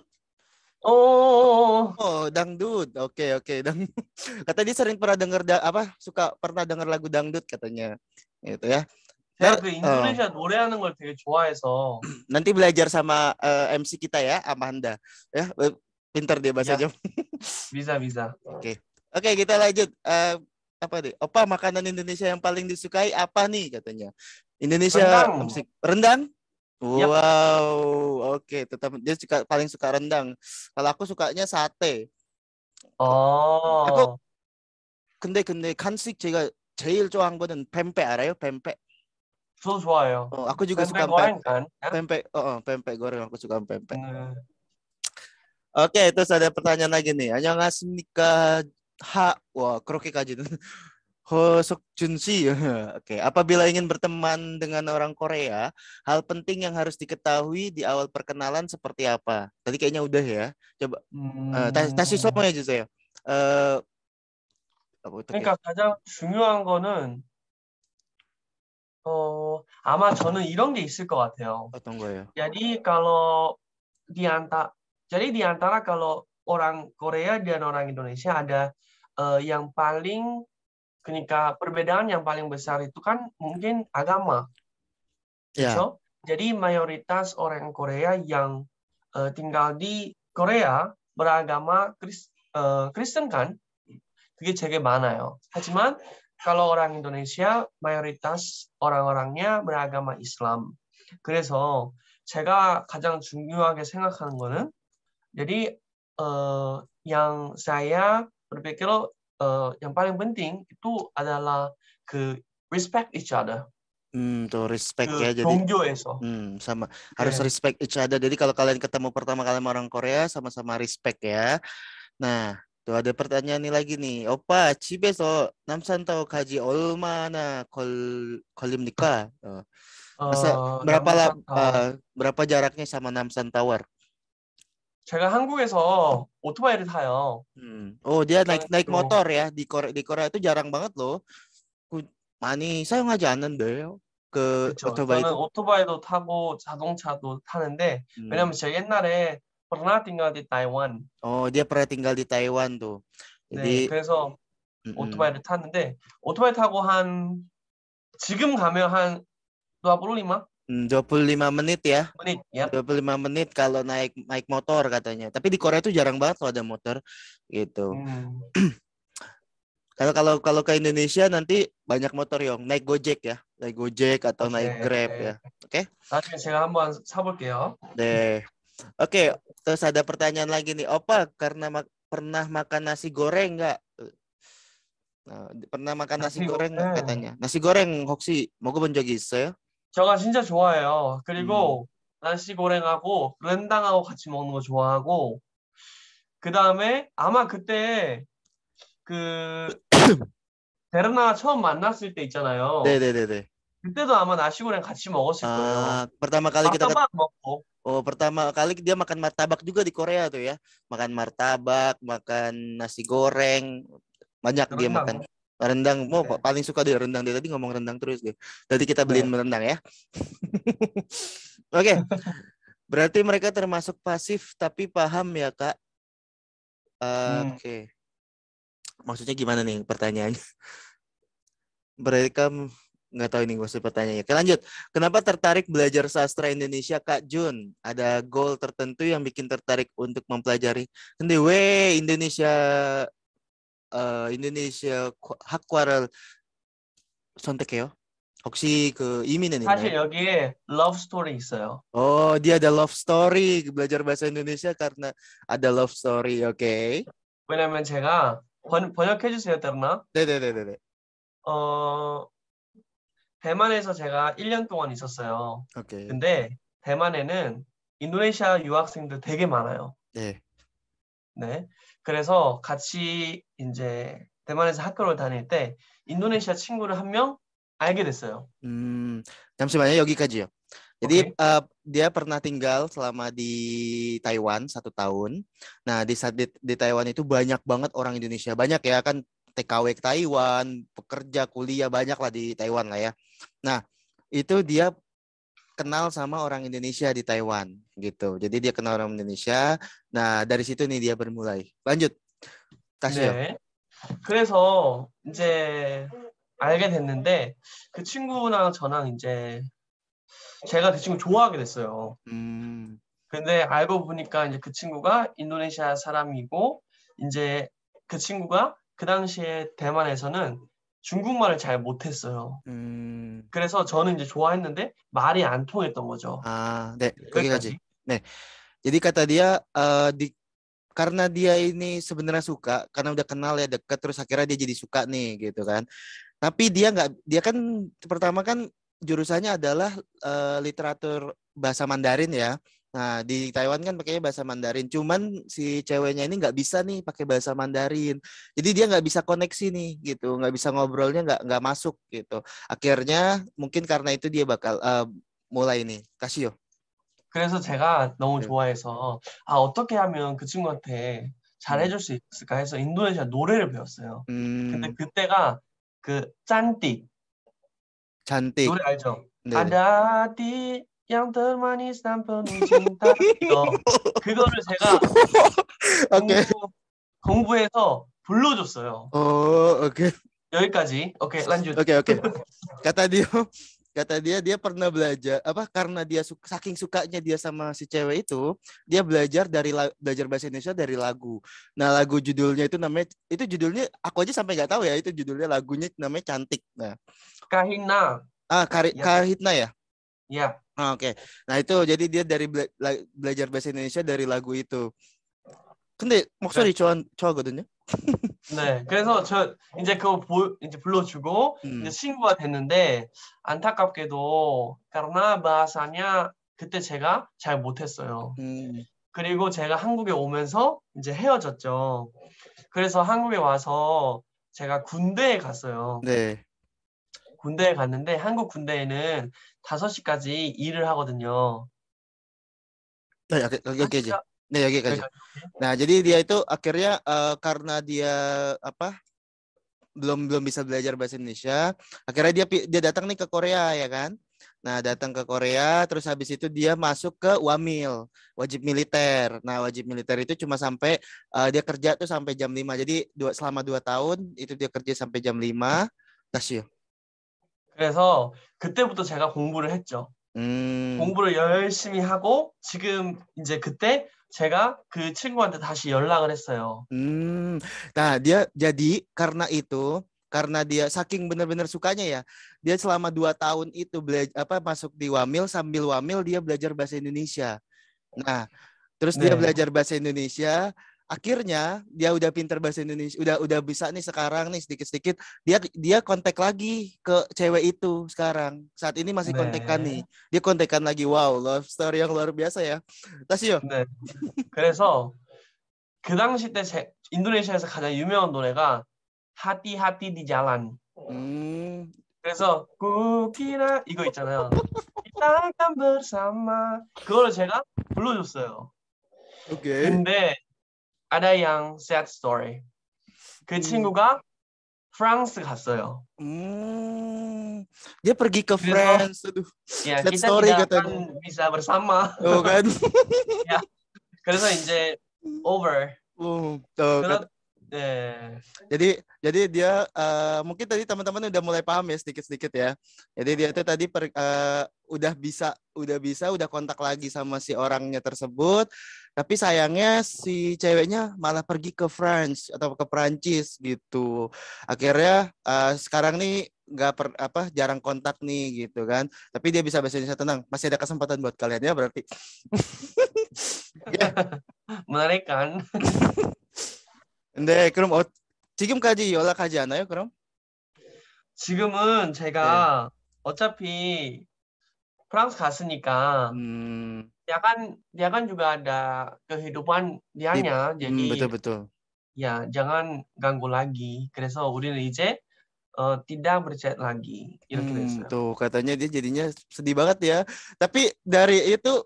Oh. Oh, dangdut. Oke, okay, oke. Okay. Dang... Katanya dia sering pernah dengar da... apa? Suka pernah dengar lagu dangdut katanya. Gitu ya. 제가 그 인도네시아 노래하는 걸 되게 좋아해서 nanti belajar sama uh, eh, MC kita ya Amanda ya eh, pinter dia bahasa ya. bisa bisa oke okay. oke okay, kita lanjut uh, apa deh apa makanan Indonesia yang paling disukai apa nih katanya Indonesia rendang, rendang? Ya. Wow, oke, okay, tetap dia suka paling suka rendang. Kalau aku sukanya sate. oh 어. kende 근데 kan 제가 제일 좋아한 거는 뱀페 알아요? pempek Sulswell. Oh, aku juga pempek suka goreng pempek. kan? Ya? Pempek, oh, oh, pempek goreng aku suka pempek. Hmm. Oke, okay, terus ada pertanyaan lagi nih. Hanya ngasih nikah ha, wah kroki kajin. Ho Sok Junsi. Oke, okay. apabila ingin berteman dengan orang Korea, hal penting yang harus diketahui di awal perkenalan seperti apa? Tadi kayaknya udah ya. Coba eh, hmm. tasi uh, ya 설명해 주세요. Uh, 그러니까 가장 중요한 거는 Oh, 아마 저는 이런 게 있을 것 같아요. 어떤 거예요? Jadi kalau di antara jadi di antara kalau orang Korea dan orang Indonesia ada uh, yang paling ketika perbedaan yang paling besar itu kan mungkin agama. Yeah. So, gitu. jadi mayoritas orang Korea yang uh, tinggal di Korea beragama Kristen uh, Kristen kan? 그게 되게 많아요. 하지만 kalau orang Indonesia mayoritas orang-orangnya beragama Islam. 그래서 제가 가장 중요하게 생각하는 거는 jadi uh, yang saya berpikir uh, yang paling penting itu adalah ke respect each other. Hmm, tuh respect ke ya jadi. Hmm, sama. Harus yeah. respect each other. Jadi kalau kalian ketemu pertama kali orang Korea sama-sama respect ya. Nah, 또 ada pertanyaan이 lagi nih. 오빠 집에서 남산타워 가지 얼마나 걸 걸립니까? 어. 어, berapa 라, 어, berapa jaraknya sama Namsan Tower? 제가 한국에서 오토바이를 타요. 음. 오, dia naik naik motor ya. Di Korea di Korea itu jarang banget loh. 많이 사용하지 않는데요. 그 그쵸. 오토바이. 저는 오토바이도 타고 자동차도 타는데 음. 왜냐면 제가 옛날에 pernah tinggal di Taiwan. Oh, dia pernah tinggal di Taiwan tuh. 네, Jadi 그래서 음, 음. 오토바이를 탔는데 오토바이 타고 한 지금 가면 한25 25 menit ya. menit ya. 25 menit kalau naik naik motor katanya. Tapi di Korea tuh jarang banget loh ada motor gitu. 음, Kalau kalau kalau ke Indonesia nanti banyak motor yang naik Gojek ya. Naik Gojek atau naik Grab Grab ya. Oke. Nanti saya akan coba. Deh. Oke, terus ada pertanyaan lagi nih. Opa, karena ma pernah makan nasi goreng nggak? Nah, pernah makan nasi, nasi goreng, goreng katanya. Nasi goreng 혹시 mau 적 있어요? 제가 진짜 좋아해요. 그리고 음. nasi goreng하고 rendang하고 같이 먹는 거 좋아하고 그다음에 아마 그때 그 베르나 처음 만났을 때 있잖아요. 네네네네. 그때도 아마 나시고랑 같이 먹었을 거예요. pertama kali kita martabak Oh, pertama kali dia makan martabak juga di Korea tuh ya. Makan martabak, makan nasi goreng, banyak rendang. dia makan. Rendang, mau oh, paling suka dia rendang. Dia tadi ngomong rendang terus deh. Tadi kita beliin yeah. rendang ya. Oke. okay. Berarti mereka termasuk pasif tapi paham ya, Kak? Uh, hmm. Oke. Okay. Maksudnya gimana nih pertanyaannya? mereka nggak tahu ini gue sempat tanya ya. Oke lanjut. Kenapa tertarik belajar sastra Indonesia Kak Jun? Ada goal tertentu yang bikin tertarik untuk mempelajari? Kendewe Indonesia uh, Indonesia sontek ya? Oksi ke 이민은 있나요? 사실 여기에 love story so. Oh, dia ada love story. belajar bahasa Indonesia karena ada love story. Oke. Okay. 왜냐면 제가 번, 번역해 주세요, 네, 네, 네, 어, 대만에서 제가 1년 동안 있었어요. 오케이. 근데 대만에는 인도네시아 유학생들 되게 많아요. 네. 네. 그래서 같이 이제 대만에서 학교를 다닐 때 인도네시아 친구를 한 명 알게 됐어요. 음, 잠시만요. 여기까지요. Jadi okay. uh, dia pernah tinggal selama di Taiwan satu tahun. Nah di saat di, di Taiwan itu banyak banget orang Indonesia. Banyak ya kan TKW ke Taiwan, pekerja, kuliah banyak lah di Taiwan lah ya. Nah, itu dia kenal sama orang Indonesia di Taiwan gitu. Jadi dia kenal orang Indonesia. Nah, dari situ nih dia bermulai. Lanjut. t a 다시요. 네. 그래서 이제 알게 됐는데 그 친구랑 저랑 이제 제가 그 친구 좋아하게 됐어요. 음. 근데 알고 보니까 이제 그 친구가 인도네시아 사람이고 이제 그 친구가 그 당시에 대만에서는 중국말을 잘 못했어요. 음... 그래서 저는 이제 좋아했는데 말이 안 통했던 거죠. 아, 네, 거기까지. 네. Jadi kata dia uh, di karena dia ini sebenarnya suka karena udah kenal ya dekat terus akhirnya dia jadi suka nih gitu kan. Tapi dia nggak dia kan pertama kan jurusannya adalah uh, literatur bahasa Mandarin ya. Nah, di Taiwan kan pakainya bahasa Mandarin. Cuman si ceweknya ini nggak bisa nih pakai bahasa Mandarin. Jadi dia nggak bisa koneksi nih gitu, nggak bisa ngobrolnya nggak nggak masuk gitu. Akhirnya mungkin karena itu dia bakal uh, mulai nih. Kasih yo. 그래서 제가 너무 좋아해서 아 어떻게 하면 그 친구한테 잘해줄 수 있을까 해서 인도네시아 노래를 배웠어요. 음. 근데 그때가 그 짠띠 짠띠 노래 알죠? 네네. 아다띠 yang termanis dan penuh cinta. 어, 그거를 제가 오케이. 공부, 공부해서 불러줬어요. Oh, 오케이. Okay. 여기까지. 오케이, okay, lanjut. 오케이. okay, oke. Okay. Kata dia, kata dia dia pernah belajar apa karena dia suka, saking sukanya dia sama si cewek itu, dia belajar dari belajar bahasa Indonesia dari lagu. Nah, lagu judulnya itu namanya itu judulnya aku aja sampai nggak tahu ya, itu judulnya lagunya namanya Cantik. Nah, Kahina. Ah, ya. Kahitna ya. Iya. Yeah. Ah, oke. Okay. Nah itu jadi dia dari bela belajar bahasa Indonesia dari lagu itu. 근데 목소리 네. 좋아 좋아하거든요. 네, 그래서 저 이제 그거 보, 이제 불러주고 음. 이제 친구가 됐는데 안타깝게도 까르나 바사냐 그때 제가 잘 못했어요. 음. 그리고 제가 한국에 오면서 이제 헤어졌죠. 그래서 한국에 와서 제가 군대에 갔어요. 네. 군대에 갔는데 한국 군대에는 5시까지 일을 하거든요. 네, oke, oke, oke aja. Nah, oke, oke. Nah, jadi dia itu akhirnya uh, karena dia apa? belum belum bisa belajar bahasa Indonesia, akhirnya dia dia datang nih ke Korea ya kan. Nah, datang ke Korea terus habis itu dia masuk ke Wamil, wajib militer. Nah, wajib militer itu cuma sampai uh, dia kerja tuh sampai jam 5. Jadi dua, selama 2 tahun itu dia kerja sampai jam 5. Oke 그래서 그때부터 제가 공부를 했죠. 음... 공부를 열심히 하고 지금 이제 그때 제가 그 친구한테 다시 연락을 했어요. 음. Nah, dia jadi karena itu karena dia saking benar-benar sukanya ya. Dia selama dua tahun itu belajar apa masuk di Wamil sambil Wamil dia belajar bahasa Indonesia. Nah, terus dia belajar bahasa Indonesia akhirnya dia udah pinter bahasa Indonesia udah udah bisa nih sekarang nih sedikit sedikit dia dia kontak lagi ke cewek itu sekarang saat ini masih kontekan nih dia kontekan lagi wow love story yang luar biasa ya Tasio 네. 그래서 그 당시 때 제, 인도네시아에서 가장 유명한 노래가 "hati-hati di jalan". 음. 그래서 쿠키나 이거 있잖아요 이따간 bersama 그걸 제가 불러줬어요 오케이. 근데 ada yang sad story. 그 음. 친구가 프랑스 갔어요. 음, dia pergi ke France. Aduh. Sad kita story tidak katanya. bisa bersama. Oh kan? ya. Kalian so, 이제 over. Oh, uh, jadi jadi dia uh, mungkin tadi teman-teman udah mulai paham ya sedikit-sedikit ya. Jadi dia tuh tadi per, uh, udah bisa udah bisa udah kontak lagi sama si orangnya tersebut, tapi sayangnya si ceweknya malah pergi ke France atau ke Perancis gitu. Akhirnya uh, sekarang nih nggak per apa jarang kontak nih gitu kan tapi dia bisa bahasa Indonesia tenang masih ada kesempatan buat kalian ya berarti ya menarik kan 근데 그럼 어, 지금까지 연락하지 않아요? 그럼? 지금은 제가 네. 어차피 프랑스 갔으니까 음, 약간 약간 dia kan juga ada kehidupan dianya jadi 음, betul betul. ya jangan ganggu lagi 그래서 우리는 이제 어, tidak berchat lagi 이렇게 음, 됐어요. 또 katanya dia jadinya sedih banget ya. Tapi dari itu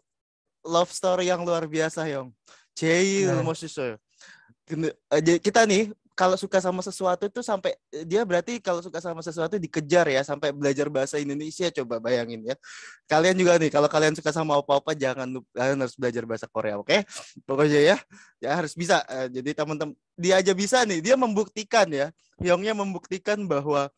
love story yang luar biasa, Yong. 제일 네. 멋있어요. Eh, kita nih kalau suka sama sesuatu itu sampai eh, dia berarti kalau suka sama sesuatu dikejar ya sampai belajar bahasa Indonesia coba bayangin ya. Kalian juga nih kalau kalian suka sama apa-apa jangan kalian harus belajar bahasa Korea, oke? Okay? Pokoknya ya, ya harus bisa. Eh, jadi teman-teman dia aja bisa nih, dia membuktikan ya. Hyungnya membuktikan bahwa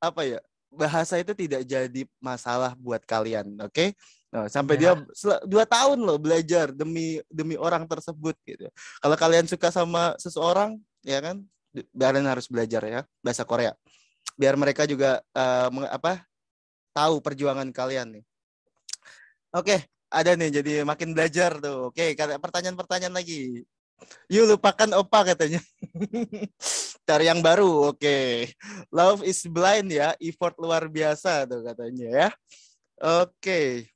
apa ya? Bahasa itu tidak jadi masalah buat kalian, oke? Okay? Nah, sampai ya. dia dua tahun loh belajar demi demi orang tersebut gitu. Kalau kalian suka sama seseorang, ya kan, kalian harus belajar ya bahasa Korea, biar mereka juga uh, apa tahu perjuangan kalian nih. Oke, okay, ada nih jadi makin belajar tuh. Oke, okay, pertanyaan-pertanyaan lagi. You lupakan opa katanya. Cari yang baru, oke. Okay. Love is blind ya, effort luar biasa tuh katanya ya. Oke. Okay.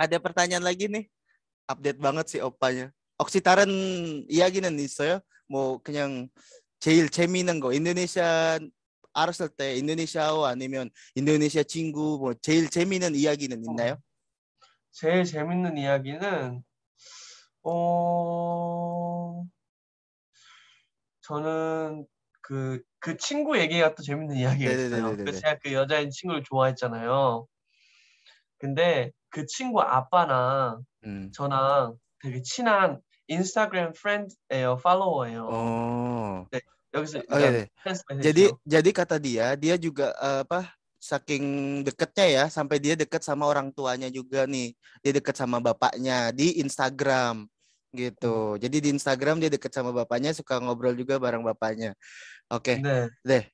ada pertanyaan lagi nih. Update banget sih opanya. 억시다른 이야기는 있어요? 뭐 그냥 제일 재미있는 거 인도네시아 알았을 때 인도네시아어 아니면 인도네시아 친구 뭐 제일 재미있는 이야기는 있나요? 제일 재밌는 이야기는 어 저는 그그 그 친구 얘기가 또 재밌는 이야기가 네, 네, 네, 어요그 제가 그 여자인 친구를 좋아했잖아요. 근데 그 친구 아빠랑 음. 저랑 되게 친한 인스타그램 프렌드예요, 팔로워예요. 어. 네, 여기서 oh, 네. jadi jadi kata dia, dia juga uh, apa saking deketnya ya sampai dia deket sama orang tuanya juga nih dia deket sama bapaknya di Instagram gitu jadi di Instagram dia deket sama bapaknya suka ngobrol juga bareng bapaknya oke okay. deh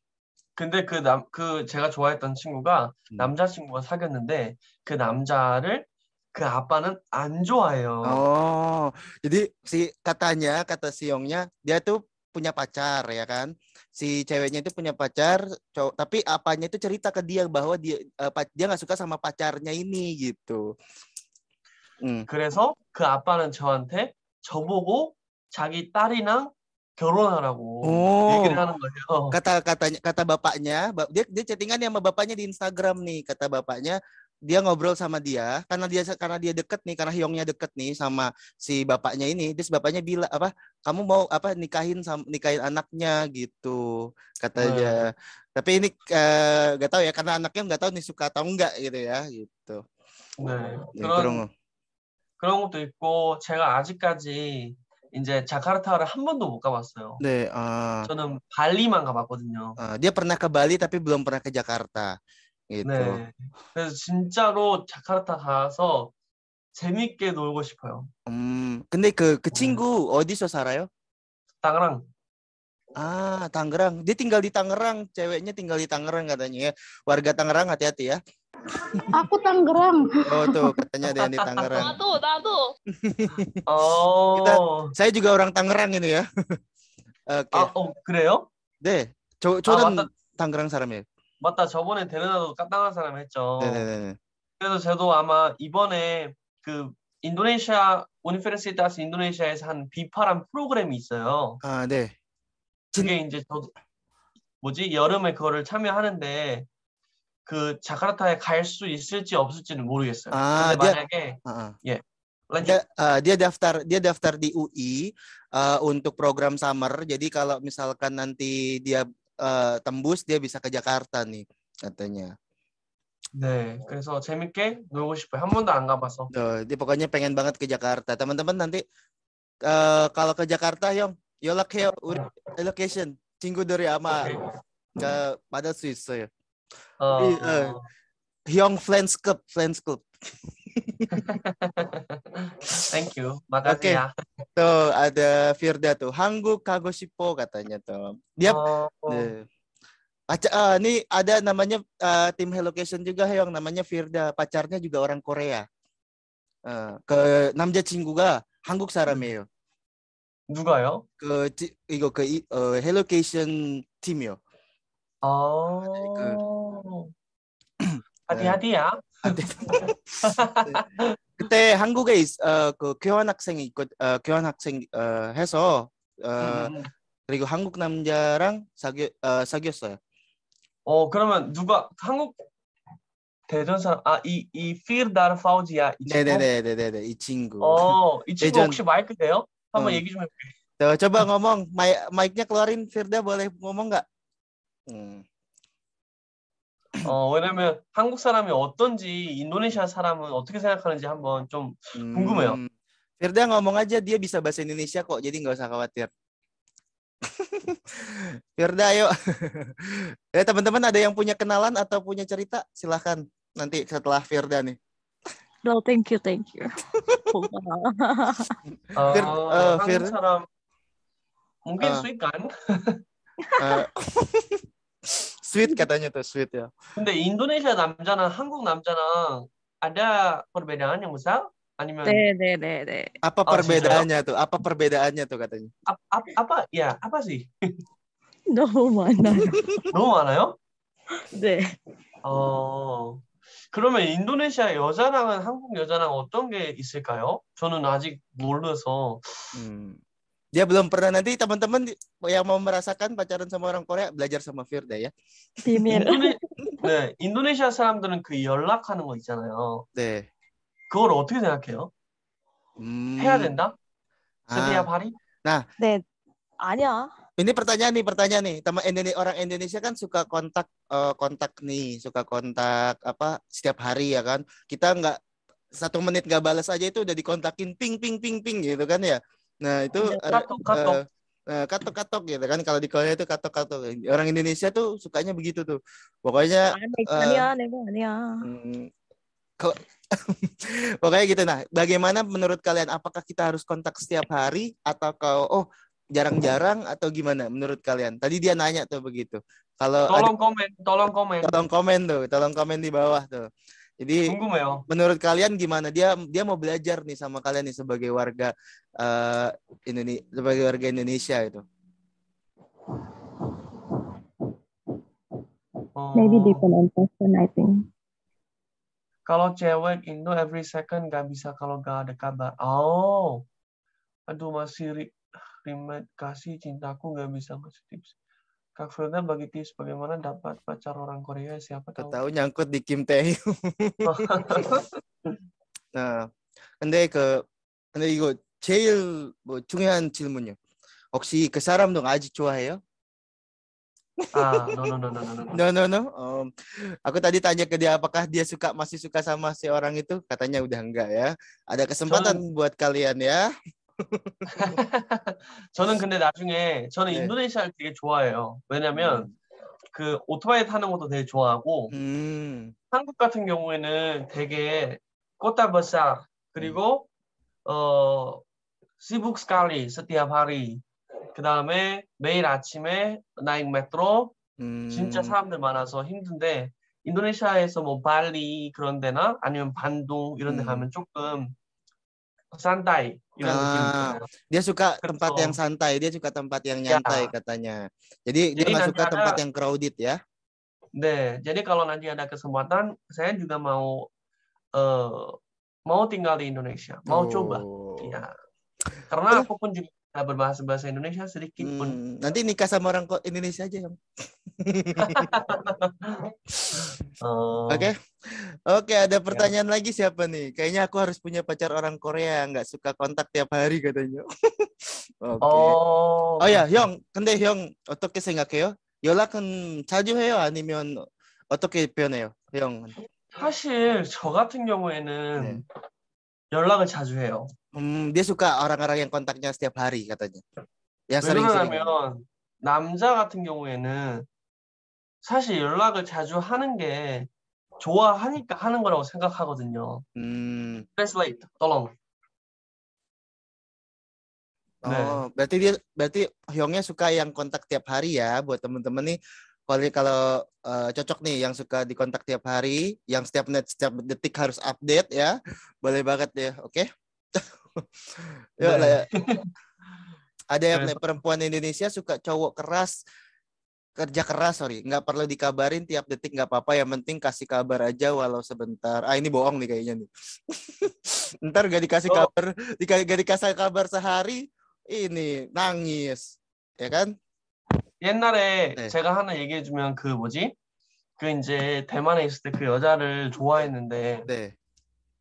근데 그 남 그 제가 좋아했던 친구가 음. 남자 친구가 사귀었는데 그 남자를 그아빠는안 좋아해요. Oh, jadi si katanya kata si Yongnya dia tuh punya pacar ya kan. Si ceweknya itu punya pacar, cowok, tapi apanya itu cerita ke dia bahwa dia uh, dia nggak suka sama pacarnya ini gitu. Hmm. 그래서 그 아빠는 저한테 저보고 자기 딸이랑 결혼하라고 오. 얘기를 하는 거예요. Kata katanya kata bapaknya, dia dia chattingan sama bapaknya di Instagram nih. Kata bapaknya dia ngobrol sama dia karena dia karena dia deket nih karena Hyungnya deket nih sama si bapaknya ini terus bapaknya bilang apa kamu mau apa nikahin sama nikahin anaknya gitu katanya hmm. tapi ini eh, nggak uh, gak tahu ya karena anaknya nggak tahu nih suka atau enggak gitu ya gitu nah, 네, ya, 그런 그런 것도 있고 제가 아직까지 이제 자카르타를 한 번도 못 가봤어요. 네. 아. 저는 발리만 가봤거든요. 아, dia pernah ke Bali tapi belum pernah ke Jakarta. gitu. 네. 그래서 진짜로 자카르타 가서 재밌게 놀고 싶어요. 음. 근데 그그 그 친구 어디서 살아요? 땅랑. 아, Tangerang. Dia tinggal di Tangerang. Ceweknya tinggal di Tangerang katanya ya. Warga Tangerang hati-hati ya. Aku Tangerang. Oh tuh katanya ada yang di Tangerang. Natu, natu. oh. Kita, saya juga orang Tangerang ini ya. Oke. Okay. 아, 어, 그래요? 네. 저 저는 아, 맞 당그랑 사람이에요. 맞다. 저번에 데르나도 깐당한 사람 했죠. 네네네. 그래서 저도 아마 이번에 그 인도네시아 오니페르시타스 인도네시아에서 한비파람 프로그램이 있어요. 아 네. 그게 이제 저 뭐지 여름에 그거를 참여하는데 그 자카르타에 갈수 있을지 없을지는 모르겠어요. 아, 근데 만약에 dia, uh, uh. 예. Lanjut. Dia, uh, dia daftar dia daftar di UI uh, untuk program summer. Jadi kalau misalkan nanti dia uh, tembus dia bisa ke Jakarta nih katanya. 네, 그래서 재밌게 놀고 싶어요. 한 번도 안 가봐서. 네, dia pokoknya pengen banget ke Jakarta. Teman-teman nanti uh, kalau ke Jakarta, Yong, yo location, 친구들이 dari okay. ke 받을 Swiss ya. Oh. Uh, Club, friends Club. Thank you, makasih okay. ya. Tuh ada Firda tuh, Hanggu Kagoshipo katanya tuh. Dia oh. Pacar, uh, eh, ini ada namanya uh, tim Hellocation juga yang namanya Firda, pacarnya juga orang Korea. Uh, 그 남자 친구가 sarameo. Juga 누가요? Ke ke uh, eh, Hellocation tim yo. 어. 그 하디하디야. 네. 아, 네, 네. 그때 한국에 있, 어, 그 교환 학생이 있고 어, 교환 학생 어, 해서 어, 음. 음, 음. 그리고 한국 남자랑 사귀 어, 사귀었어요. 어 그러면 누가 한국 대전 사람 아이이 이다르 파우지야 이 친구. 네네네네네 이 친구. 어이 친구 대전... 혹시 마이크 돼요? 한번 응. 어. 얘기 좀 해볼게요. Coba ngomong, mic-nya keluarin Firda boleh ngomong nggak? 음. 어 왜냐면 한국 사람이 어떤지 인도네시아 사람은 어떻게 생각하는지 한번 좀 궁금해요. 음. Firda ngomong aja dia bisa bahasa Indonesia kok jadi nggak usah khawatir. Firda ayo. Eh teman-teman ada yang punya kenalan atau punya cerita silahkan nanti setelah Firda nih. No, thank you, thank you. uh, Fir, uh, Fir, mungkin uh, eh. Suikan uh, sweet katanya tuh sweet ya. 근데 인도네시아 남자나 한국 남자나 ada perbedaannya misal 아니면 네네네네. 네, 네. Apa perbedaannya 아, tuh? Apa perbedaannya tuh katanya? 아, 아, apa ya? Apa sih? 너무 많아요. 너무 많아요? 네. 어. 그러면 인도네시아 여자랑은 한국 여자랑 어떤 게 있을까요? 저는 아직 몰라서 음. dia belum pernah nanti teman-teman yang mau merasakan pacaran sama orang Korea belajar sama Firda ya. 비밀. 네, 인도네시아 사람들은 그 연락하는 거 있잖아요. 네. 그걸 어떻게 생각해요? 음... 해야 된다? 세비야 아. 파리? 나. 네. 아니야. Ini pertanyaan nih, pertanyaan nih. Teman Indonesia, orang Indonesia kan suka kontak uh, kontak nih, suka kontak apa setiap hari ya kan. Kita nggak satu menit nggak balas aja itu udah dikontakin ping ping ping ping gitu kan ya. Nah itu katok katok. Uh, katok gitu kan kalau di Korea itu katok-katok. Orang Indonesia tuh sukanya begitu tuh. Pokoknya uh, pokoknya gitu nah bagaimana menurut kalian apakah kita harus kontak setiap hari atau kau oh jarang-jarang atau gimana menurut kalian tadi dia nanya tuh begitu kalau tolong ada, komen tolong komen tolong komen tuh tolong komen di bawah tuh jadi menurut kalian gimana dia dia mau belajar nih sama kalian nih sebagai warga uh, Indonesia sebagai warga Indonesia itu. Oh. Maybe different person I think. Kalau cewek Indo every second gak bisa kalau gak ada kabar. Oh. Aduh masih ri, rimet kasih cintaku gak bisa ngasih tips. Kak Firda bagi tips bagaimana dapat pacar orang Korea siapa tahu. Tahu nyangkut di Kim Tae 네. anda 그 근데 이거 제일 뭐 중요한 질문이요. 혹시 그 사람도 아직 좋아해요? Ah, no no no no no. No no no. Um, aku tadi tanya ke dia apakah dia suka masih suka sama si orang itu? Katanya udah enggak ya. Ada kesempatan Cuman, buat kalian ya. 저는 근데 나중에 저는 네. 인도네시아를 되게 좋아해요. 왜냐면 음. 그 오토바이 타는 것도 되게 좋아하고 음. 한국 같은 경우에는 되게 꽃타버사 그리고 음. 어 시북 스칼리 스티아 파리 그 다음에 매일 아침에 나잉 메트로 진짜 음. 사람들 많아서 힘든데 인도네시아에서 뭐 발리 그런 데나 아니면 반동 이런 데 음. 가면 조금 santai. Ah, dia suka kan tempat yang santai, dia suka tempat yang iya. nyantai ya. katanya. Jadi, jadi dia nggak suka ada, tempat yang crowded ya. Deh, jadi kalau nanti ada kesempatan, saya juga mau uh, mau tinggal di Indonesia, mau oh. coba. Ya. Karena aku pun juga Nah, berbahasa bahasa Indonesia sedikit pun. Hmm, nanti nikah sama orang Indonesia aja kamu. Oh. Oke, oke ada pertanyaan ya. lagi siapa nih? Kayaknya aku harus punya pacar orang Korea nggak suka kontak tiap hari katanya. okay. Oh. Oh ya, Hyung, kende Hyung 어떻게 생각해요? 연락은 자주 해요? 아니면 어떻게 표현해요, Hyung? 사실 저 같은 경우에는 네. 연락을 자주 해요. Hmm, dia suka orang-orang yang kontaknya setiap hari katanya. Yang sering sih. 왜냐하면 남자 같은 경우에는 사실 연락을 자주 하는 게 좋아하니까 하는 거라고 생각하거든요. 음. That's like tolong. Oh, 네. berarti dia berarti Hyungnya suka yang kontak tiap hari ya buat teman-teman nih kalau kalau uh, cocok nih yang suka dikontak tiap hari, yang setiap net setiap detik harus update ya. Boleh banget ya, oke? Okay? Ya, lah ya. Nah. Ada yang nah. perempuan Indonesia suka cowok keras kerja keras sorry nggak perlu dikabarin tiap detik nggak apa-apa yang penting kasih kabar aja walau sebentar ah ini bohong nih kayaknya nih ntar gak dikasih oh. kabar dika, gak dikasih kabar sehari ini nangis ya kan 옛날에 네. 제가 하나 얘기해 그 뭐지 그 이제 대만에 있을 때그 여자를 좋아했는데 네.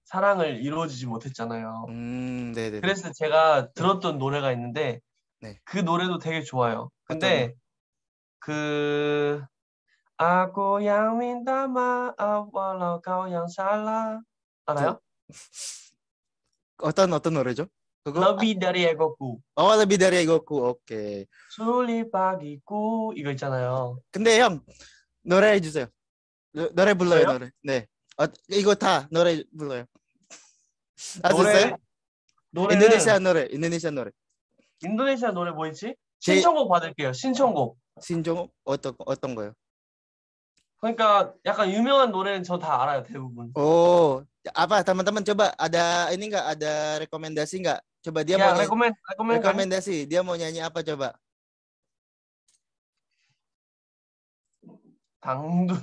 사랑을 이루어지지 못했잖아요. 음, 그래서 제가 들었던 노래가 있는데 네. 그 노래도 되게 좋아요. 근데 그 아고양민다마 아월로 가양살라 알아요? 어떤 어떤 노래죠? 그거 Lebih d a 어, Lebih d a r 오케이. 술리 박이고 이거 있잖아요. 근데 형 노래해 주세요. 노, 래 불러요, 노래. 네. 어, 이거 다 노래 불러요. 아셨어요? 노래 인도네시아 노래 인도네시아 노래 인도네시아 노래 뭐 있지? 신청곡 받을게요. 신청곡. 신청곡 어떤 어떤 거요? 그러니까 약간 유명한 노래는 저 다 알아요 대부분. 오, apa teman-teman coba ada ini enggak ada rekomendasi enggak? Coba dia ya, mau rekomen, rekomen, rekomendasi. Kan? Dia mau nyanyi apa coba? 당두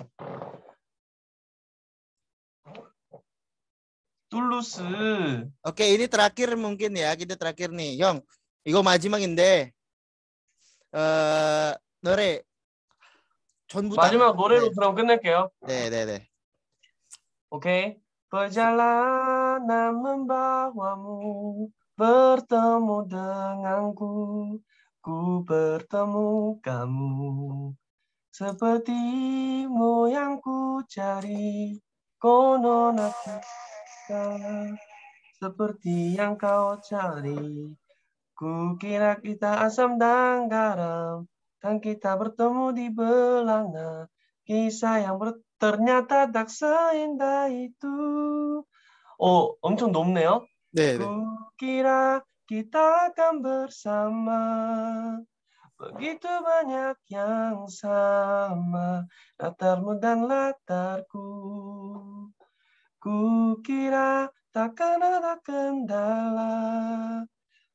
tulus. Oke, ini terakhir mungkin ya. Kita terakhir nih, Yong. Igo 마지막인데. 어, 노래 전부 마지막 노래로 네. 그럼 끝낼게요. 네, 네, 네. 오케이. Berjalan bertemu denganku ku bertemu kamu sepertimu yang ku cari konon aku seperti yang kau cari. Kukira kita asam dan garam, dan kita bertemu di belanga. Kisah yang ber ternyata tak seindah itu. Oh, 엄청 높네요. 네. Kukira kita akan bersama. Begitu banyak yang sama, latarmu dan latarku. 국기라 닦아나 닦은달라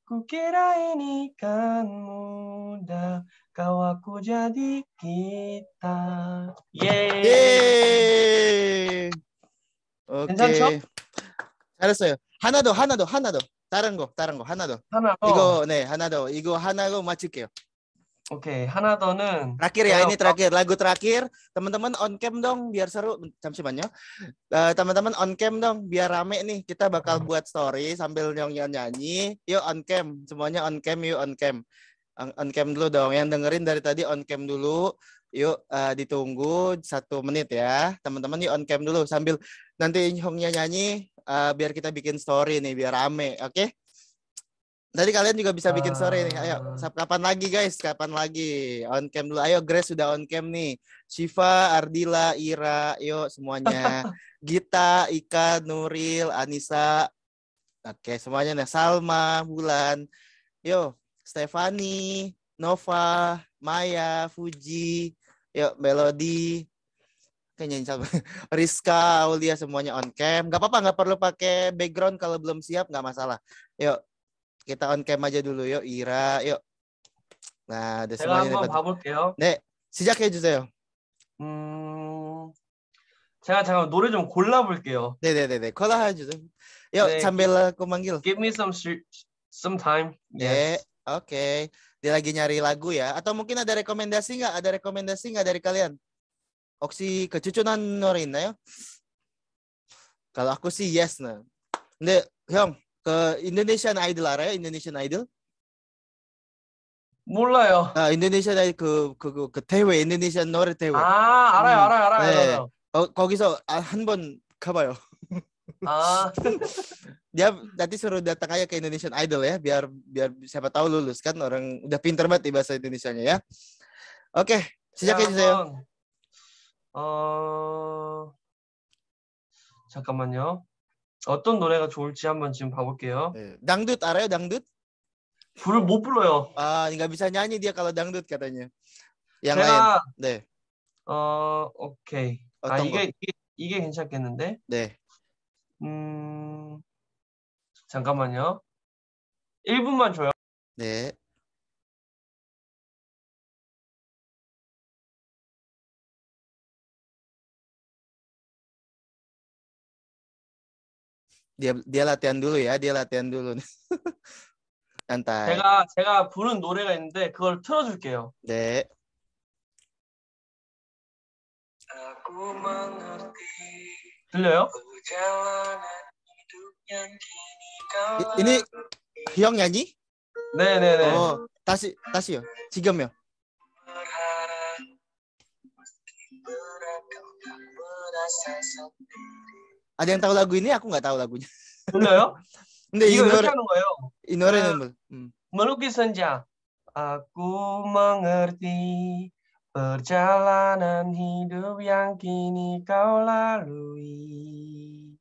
Kukira ini kan mudah Kau aku jadi kita Yeay, Yeay. 오케이. 괜찮죠? 잘했어요 하나 더 하나 더 하나 더 다른 거 다른 거 하나 더 하나 더 이거 네 하나 더 이거 하나로 맞출게요 Oke, okay, Hana Tonen. terakhir ya ini terakhir lagu terakhir teman-teman on cam dong biar seru samsimannya uh, eh, teman-teman on cam dong biar rame nih kita bakal buat story sambil nyong nyanyi yuk on cam semuanya on cam yuk on cam on, on cam dulu dong yang dengerin dari tadi on cam dulu yuk uh, ditunggu satu menit ya teman-teman yuk on cam dulu sambil nanti nyongnya nyanyi uh, eh, biar kita bikin story nih biar rame oke okay? tadi kalian juga bisa bikin ah. sore nih. Ayo, kapan lagi guys? Kapan lagi? On cam dulu. Ayo, Grace sudah on cam nih. Shiva, Ardila, Ira, yuk semuanya. Gita, Ika, Nuril, Anissa. Oke, semuanya nih. Salma, Bulan. Yo, Stefani, Nova, Maya, Fuji, yuk Melody. Kayaknya insya Allah. Rizka, Aulia semuanya on cam. Gak apa-apa, gak perlu pakai background kalau belum siap, gak masalah. Yuk, kita on cam aja dulu yuk Ira yuk nah udah semuanya 가볼게요. 네 시작해 주세요 음 제가 잠깐 노래 좀 골라볼게요 네네네네 골라 ya yuk 네, sambil aku manggil give me some some time yes. oke okay. dia lagi nyari lagu ya atau mungkin ada rekomendasi nggak ada rekomendasi nggak dari kalian Oksi kecucunan Norina ya? kalau aku sih yes nah 근데 Hyung ke Indonesian Idol 알아요? Indonesian Idol? 몰라요. 아, 인도네시아 그, ke 그, ke 대회, ke 노래 대회. 아, 알아요, 음. 알아요, 알아요. 네. 알아요. 어, 거기서 아, 한번 ke Ah. dia nanti suruh datang aja ke Indonesian Idol ya biar biar siapa tahu lulus kan orang udah pinter banget di bahasa Indonesianya ya. Oke, okay, sejak ke saya. Uh, 잠깐만요. 어떤 노래가 좋을지 한번 지금 봐볼게요. 네. Dangdut 알아요? Dangdut? 불을 못 불러요. 아, nggak bisa nyanyi dia kalau dangdut katanya. Yang 제가, lain. 네. 어, 오케이. 아, 이게, 이게 이게 괜찮겠는데? 네. 음. 잠깐만요. 1분만 줘요. 네. dia dia latihan dulu ya dia latihan dulu 안타 제가 제가 부른 노래가 있는데 그걸 틀어줄게요 네 들려요? ini Hyung nyanyi? 네네네. 어, 다시 다시요. 지금요. ada yang tahu lagu ini? Aku nggak tahu lagunya. Enggak 근데 Enggak iya, ignore. Kan, ignore 이 eh, 노래는 hmm. Aku mengerti perjalanan hidup yang kini kau lalui.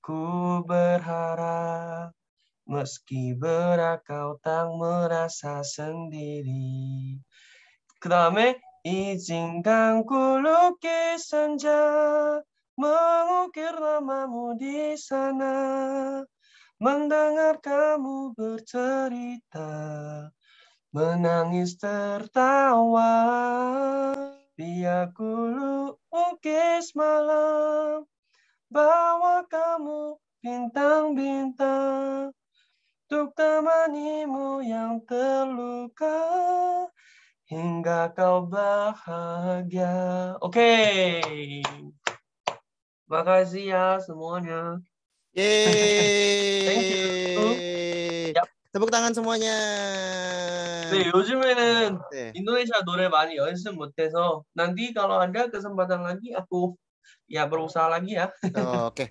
Ku berharap meski berat kau tak merasa sendiri. Kedame izinkan ku lukis senja mengukir namamu di sana, mendengar kamu bercerita, menangis tertawa. Biar ku lukis malam, bawa kamu bintang-bintang, untuk temanimu yang terluka, hingga kau bahagia. Oke. Okay. Terima kasih ya semuanya. Yeay. Thank you. Yep. tepuk tangan semuanya. 네, 요즘에는 네. 인도네시아 노래 많이 연습 해서 nanti kalau ada kesempatan lagi aku ya berusaha lagi ya. oh, Oke, okay.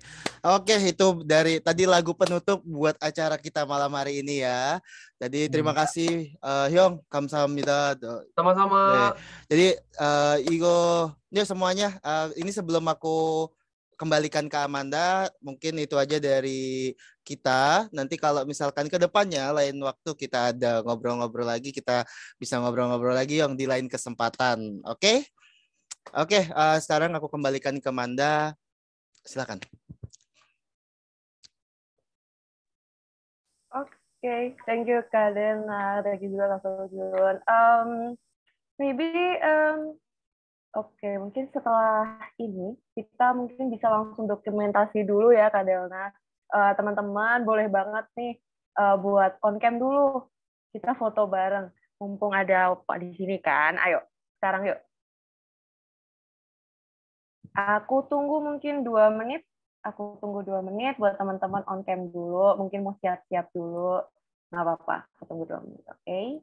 oke okay, itu dari tadi lagu penutup buat acara kita malam hari ini ya. Jadi terima hmm. kasih uh, Hyung, kamsahamnida. Sama-sama. Jadi uh, Igo, ya semuanya. Uh, ini sebelum aku kembalikan ke Amanda. Mungkin itu aja dari kita. Nanti kalau misalkan ke depannya lain waktu kita ada ngobrol-ngobrol lagi, kita bisa ngobrol-ngobrol lagi yang di lain kesempatan. Oke? Okay? Oke, okay, uh, eh, sekarang aku kembalikan ke Amanda Silakan. Oke, okay, thank you Kak Lena, thank you juga Kak Um, maybe um, Oke, mungkin setelah ini kita mungkin bisa langsung dokumentasi dulu ya Kak Delna. teman eh, teman-teman boleh banget nih uh, buat cam dulu. Kita foto bareng. Mumpung ada Pak di sini kan. Ayo, sekarang yuk. Aku tunggu mungkin dua menit. Aku tunggu dua menit buat teman-teman on cam dulu. Mungkin mau siap-siap dulu. Nggak apa-apa, aku tunggu dua menit, oke? Okay?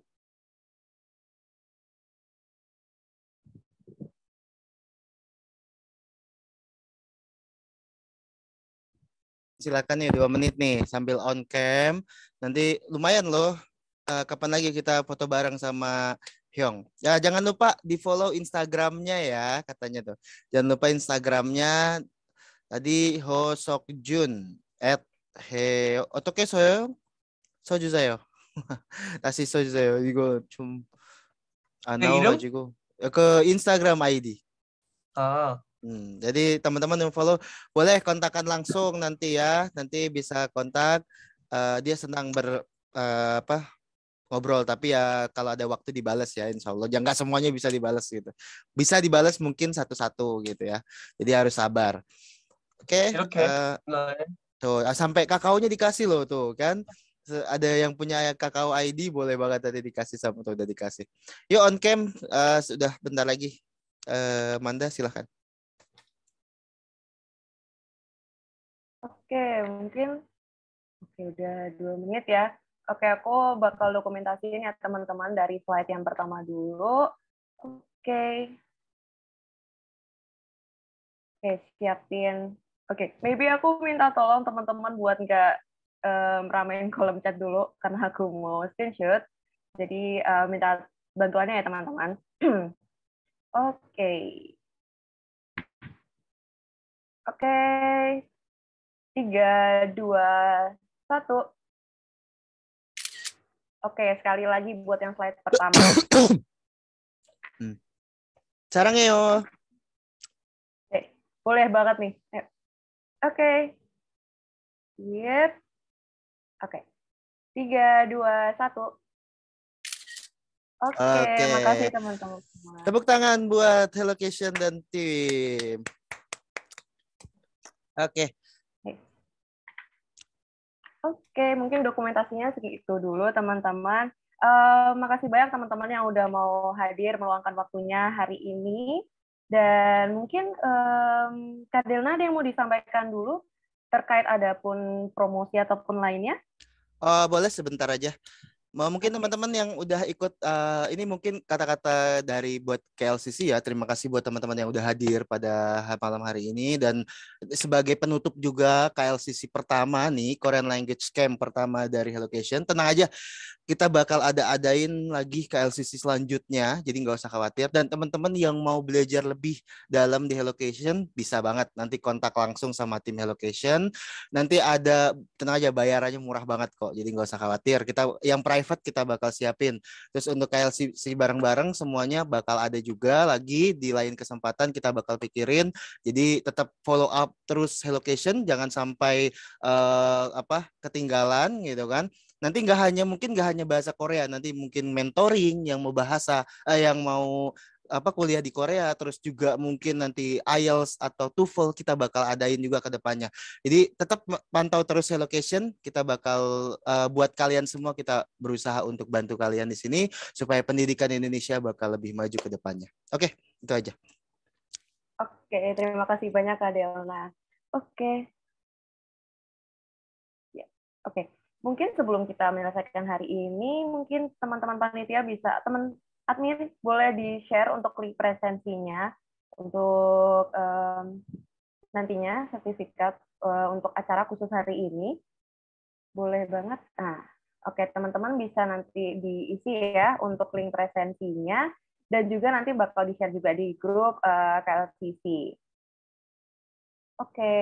silakan ya dua menit nih sambil on cam. Nanti lumayan loh. Uh, kapan lagi kita foto bareng sama Hyong. Ya jangan lupa di follow Instagramnya ya katanya tuh. Jangan lupa Instagramnya tadi Ho Sok Jun at He Otoke oh, Soyo soju sayo. Tasi Igo 이거 좀 아나와가지고 그 인스타그램 아이디. 아 Hmm, jadi teman-teman yang follow boleh kontakkan langsung nanti ya. Nanti bisa kontak. Uh, dia senang ber uh, apa ngobrol tapi ya kalau ada waktu dibalas ya insya Allah jangan semuanya bisa dibalas gitu bisa dibalas mungkin satu-satu gitu ya jadi harus sabar oke okay? okay. uh, eh, tuh ah, sampai kakaonya dikasih loh tuh kan ada yang punya kakao ID boleh banget tadi dikasih sama tuh udah dikasih yuk on cam uh, sudah bentar lagi uh, Manda silahkan Oke, mungkin oke udah dua menit ya. Oke, aku bakal dokumentasiin ya teman-teman dari slide yang pertama dulu. Oke. Oke, siapin. Oke, maybe aku minta tolong teman-teman buat nggak um, ramein kolom chat dulu karena aku mau screenshot. Jadi uh, minta bantuannya ya teman-teman. Oke. Oke, Tiga, dua, satu. Oke, sekali lagi buat yang slide pertama. Sarang hmm. yo. Oke, boleh banget nih. Oke. Yep. Oke. Tiga, dua, satu. Oke, terima makasih teman-teman. Tepuk tangan buat Hello Kitchen dan tim. Oke, Oke, mungkin dokumentasinya segitu dulu teman-teman. Uh, makasih banyak teman-teman yang udah mau hadir meluangkan waktunya hari ini. Dan mungkin um, Kak Delna ada yang mau disampaikan dulu terkait adapun promosi ataupun lainnya? Uh, boleh sebentar aja mungkin teman-teman yang udah ikut uh, ini mungkin kata-kata dari buat KLCC ya terima kasih buat teman-teman yang udah hadir pada malam hari ini dan sebagai penutup juga KLCC pertama nih Korean Language Camp pertama dari Location tenang aja kita bakal ada-adain lagi KLCC selanjutnya, jadi nggak usah khawatir. Dan teman-teman yang mau belajar lebih dalam di Helocation bisa banget nanti kontak langsung sama tim Helocation. Nanti ada, tenang aja bayarannya murah banget kok, jadi nggak usah khawatir. Kita yang private kita bakal siapin. Terus untuk KLCC bareng-bareng semuanya bakal ada juga lagi di lain kesempatan kita bakal pikirin. Jadi tetap follow up terus Helocation, jangan sampai uh, apa ketinggalan gitu kan nanti nggak hanya mungkin nggak hanya bahasa Korea nanti mungkin mentoring yang mau bahasa eh, yang mau apa kuliah di Korea terus juga mungkin nanti IELTS atau TOEFL kita bakal adain juga ke depannya. Jadi tetap pantau terus location kita bakal uh, buat kalian semua kita berusaha untuk bantu kalian di sini supaya pendidikan Indonesia bakal lebih maju ke depannya. Oke, okay, itu aja. Oke, okay, terima kasih banyak Kak Delna. Oke. Okay. Ya, yeah, oke. Okay mungkin sebelum kita menyelesaikan hari ini, mungkin teman-teman panitia bisa, teman admin boleh di-share untuk link presensinya, untuk um, nantinya sertifikat uh, untuk acara khusus hari ini. Boleh banget. Nah, oke okay, teman-teman bisa nanti diisi ya untuk link presensinya dan juga nanti bakal di-share juga di grup uh, eh, KLCC. Oke. Okay.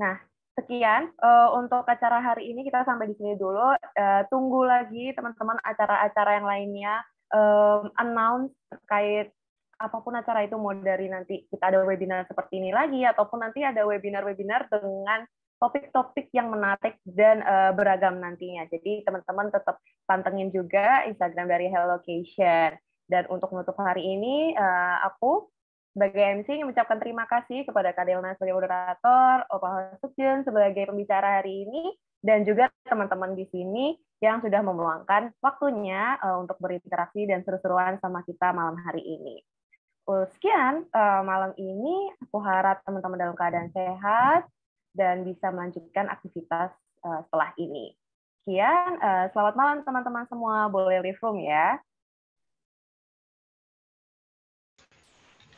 Nah, sekian uh, untuk acara hari ini kita sampai di sini dulu. Uh, tunggu lagi teman-teman acara-acara yang lainnya um, announce terkait apapun acara itu mau dari nanti kita ada webinar seperti ini lagi ataupun nanti ada webinar-webinar dengan topik-topik yang menarik dan uh, beragam nantinya. Jadi teman-teman tetap pantengin juga Instagram dari Hello Location Dan untuk menutup hari ini, uh, aku sebagai MC, mengucapkan terima kasih kepada Kak Delna sebagai moderator, Opa Sukjun sebagai pembicara hari ini, dan juga teman-teman di sini yang sudah memeluangkan waktunya uh, untuk berinteraksi dan seru-seruan sama kita malam hari ini. Uh, sekian uh, malam ini, aku harap teman-teman dalam keadaan sehat dan bisa melanjutkan aktivitas uh, setelah ini. Sekian, uh, selamat malam teman-teman semua. Boleh leave room ya.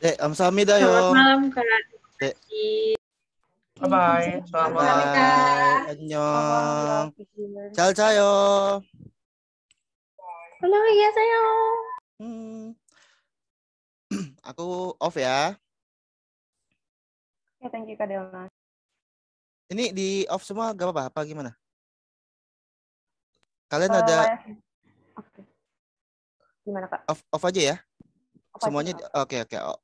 Eh, dah eh. yo. Selamat malam, Kak. Bye bye. Selamat malam. 안녕. ciao ciao, halo ya, saya. Hmm. Aku off ya. Ya, thank you, Kak Dela. Ini di off semua gak apa-apa apa gimana? Kalian uh, ada okay. Gimana, Kak? Off off aja ya. Off semuanya oke oke okay, okay.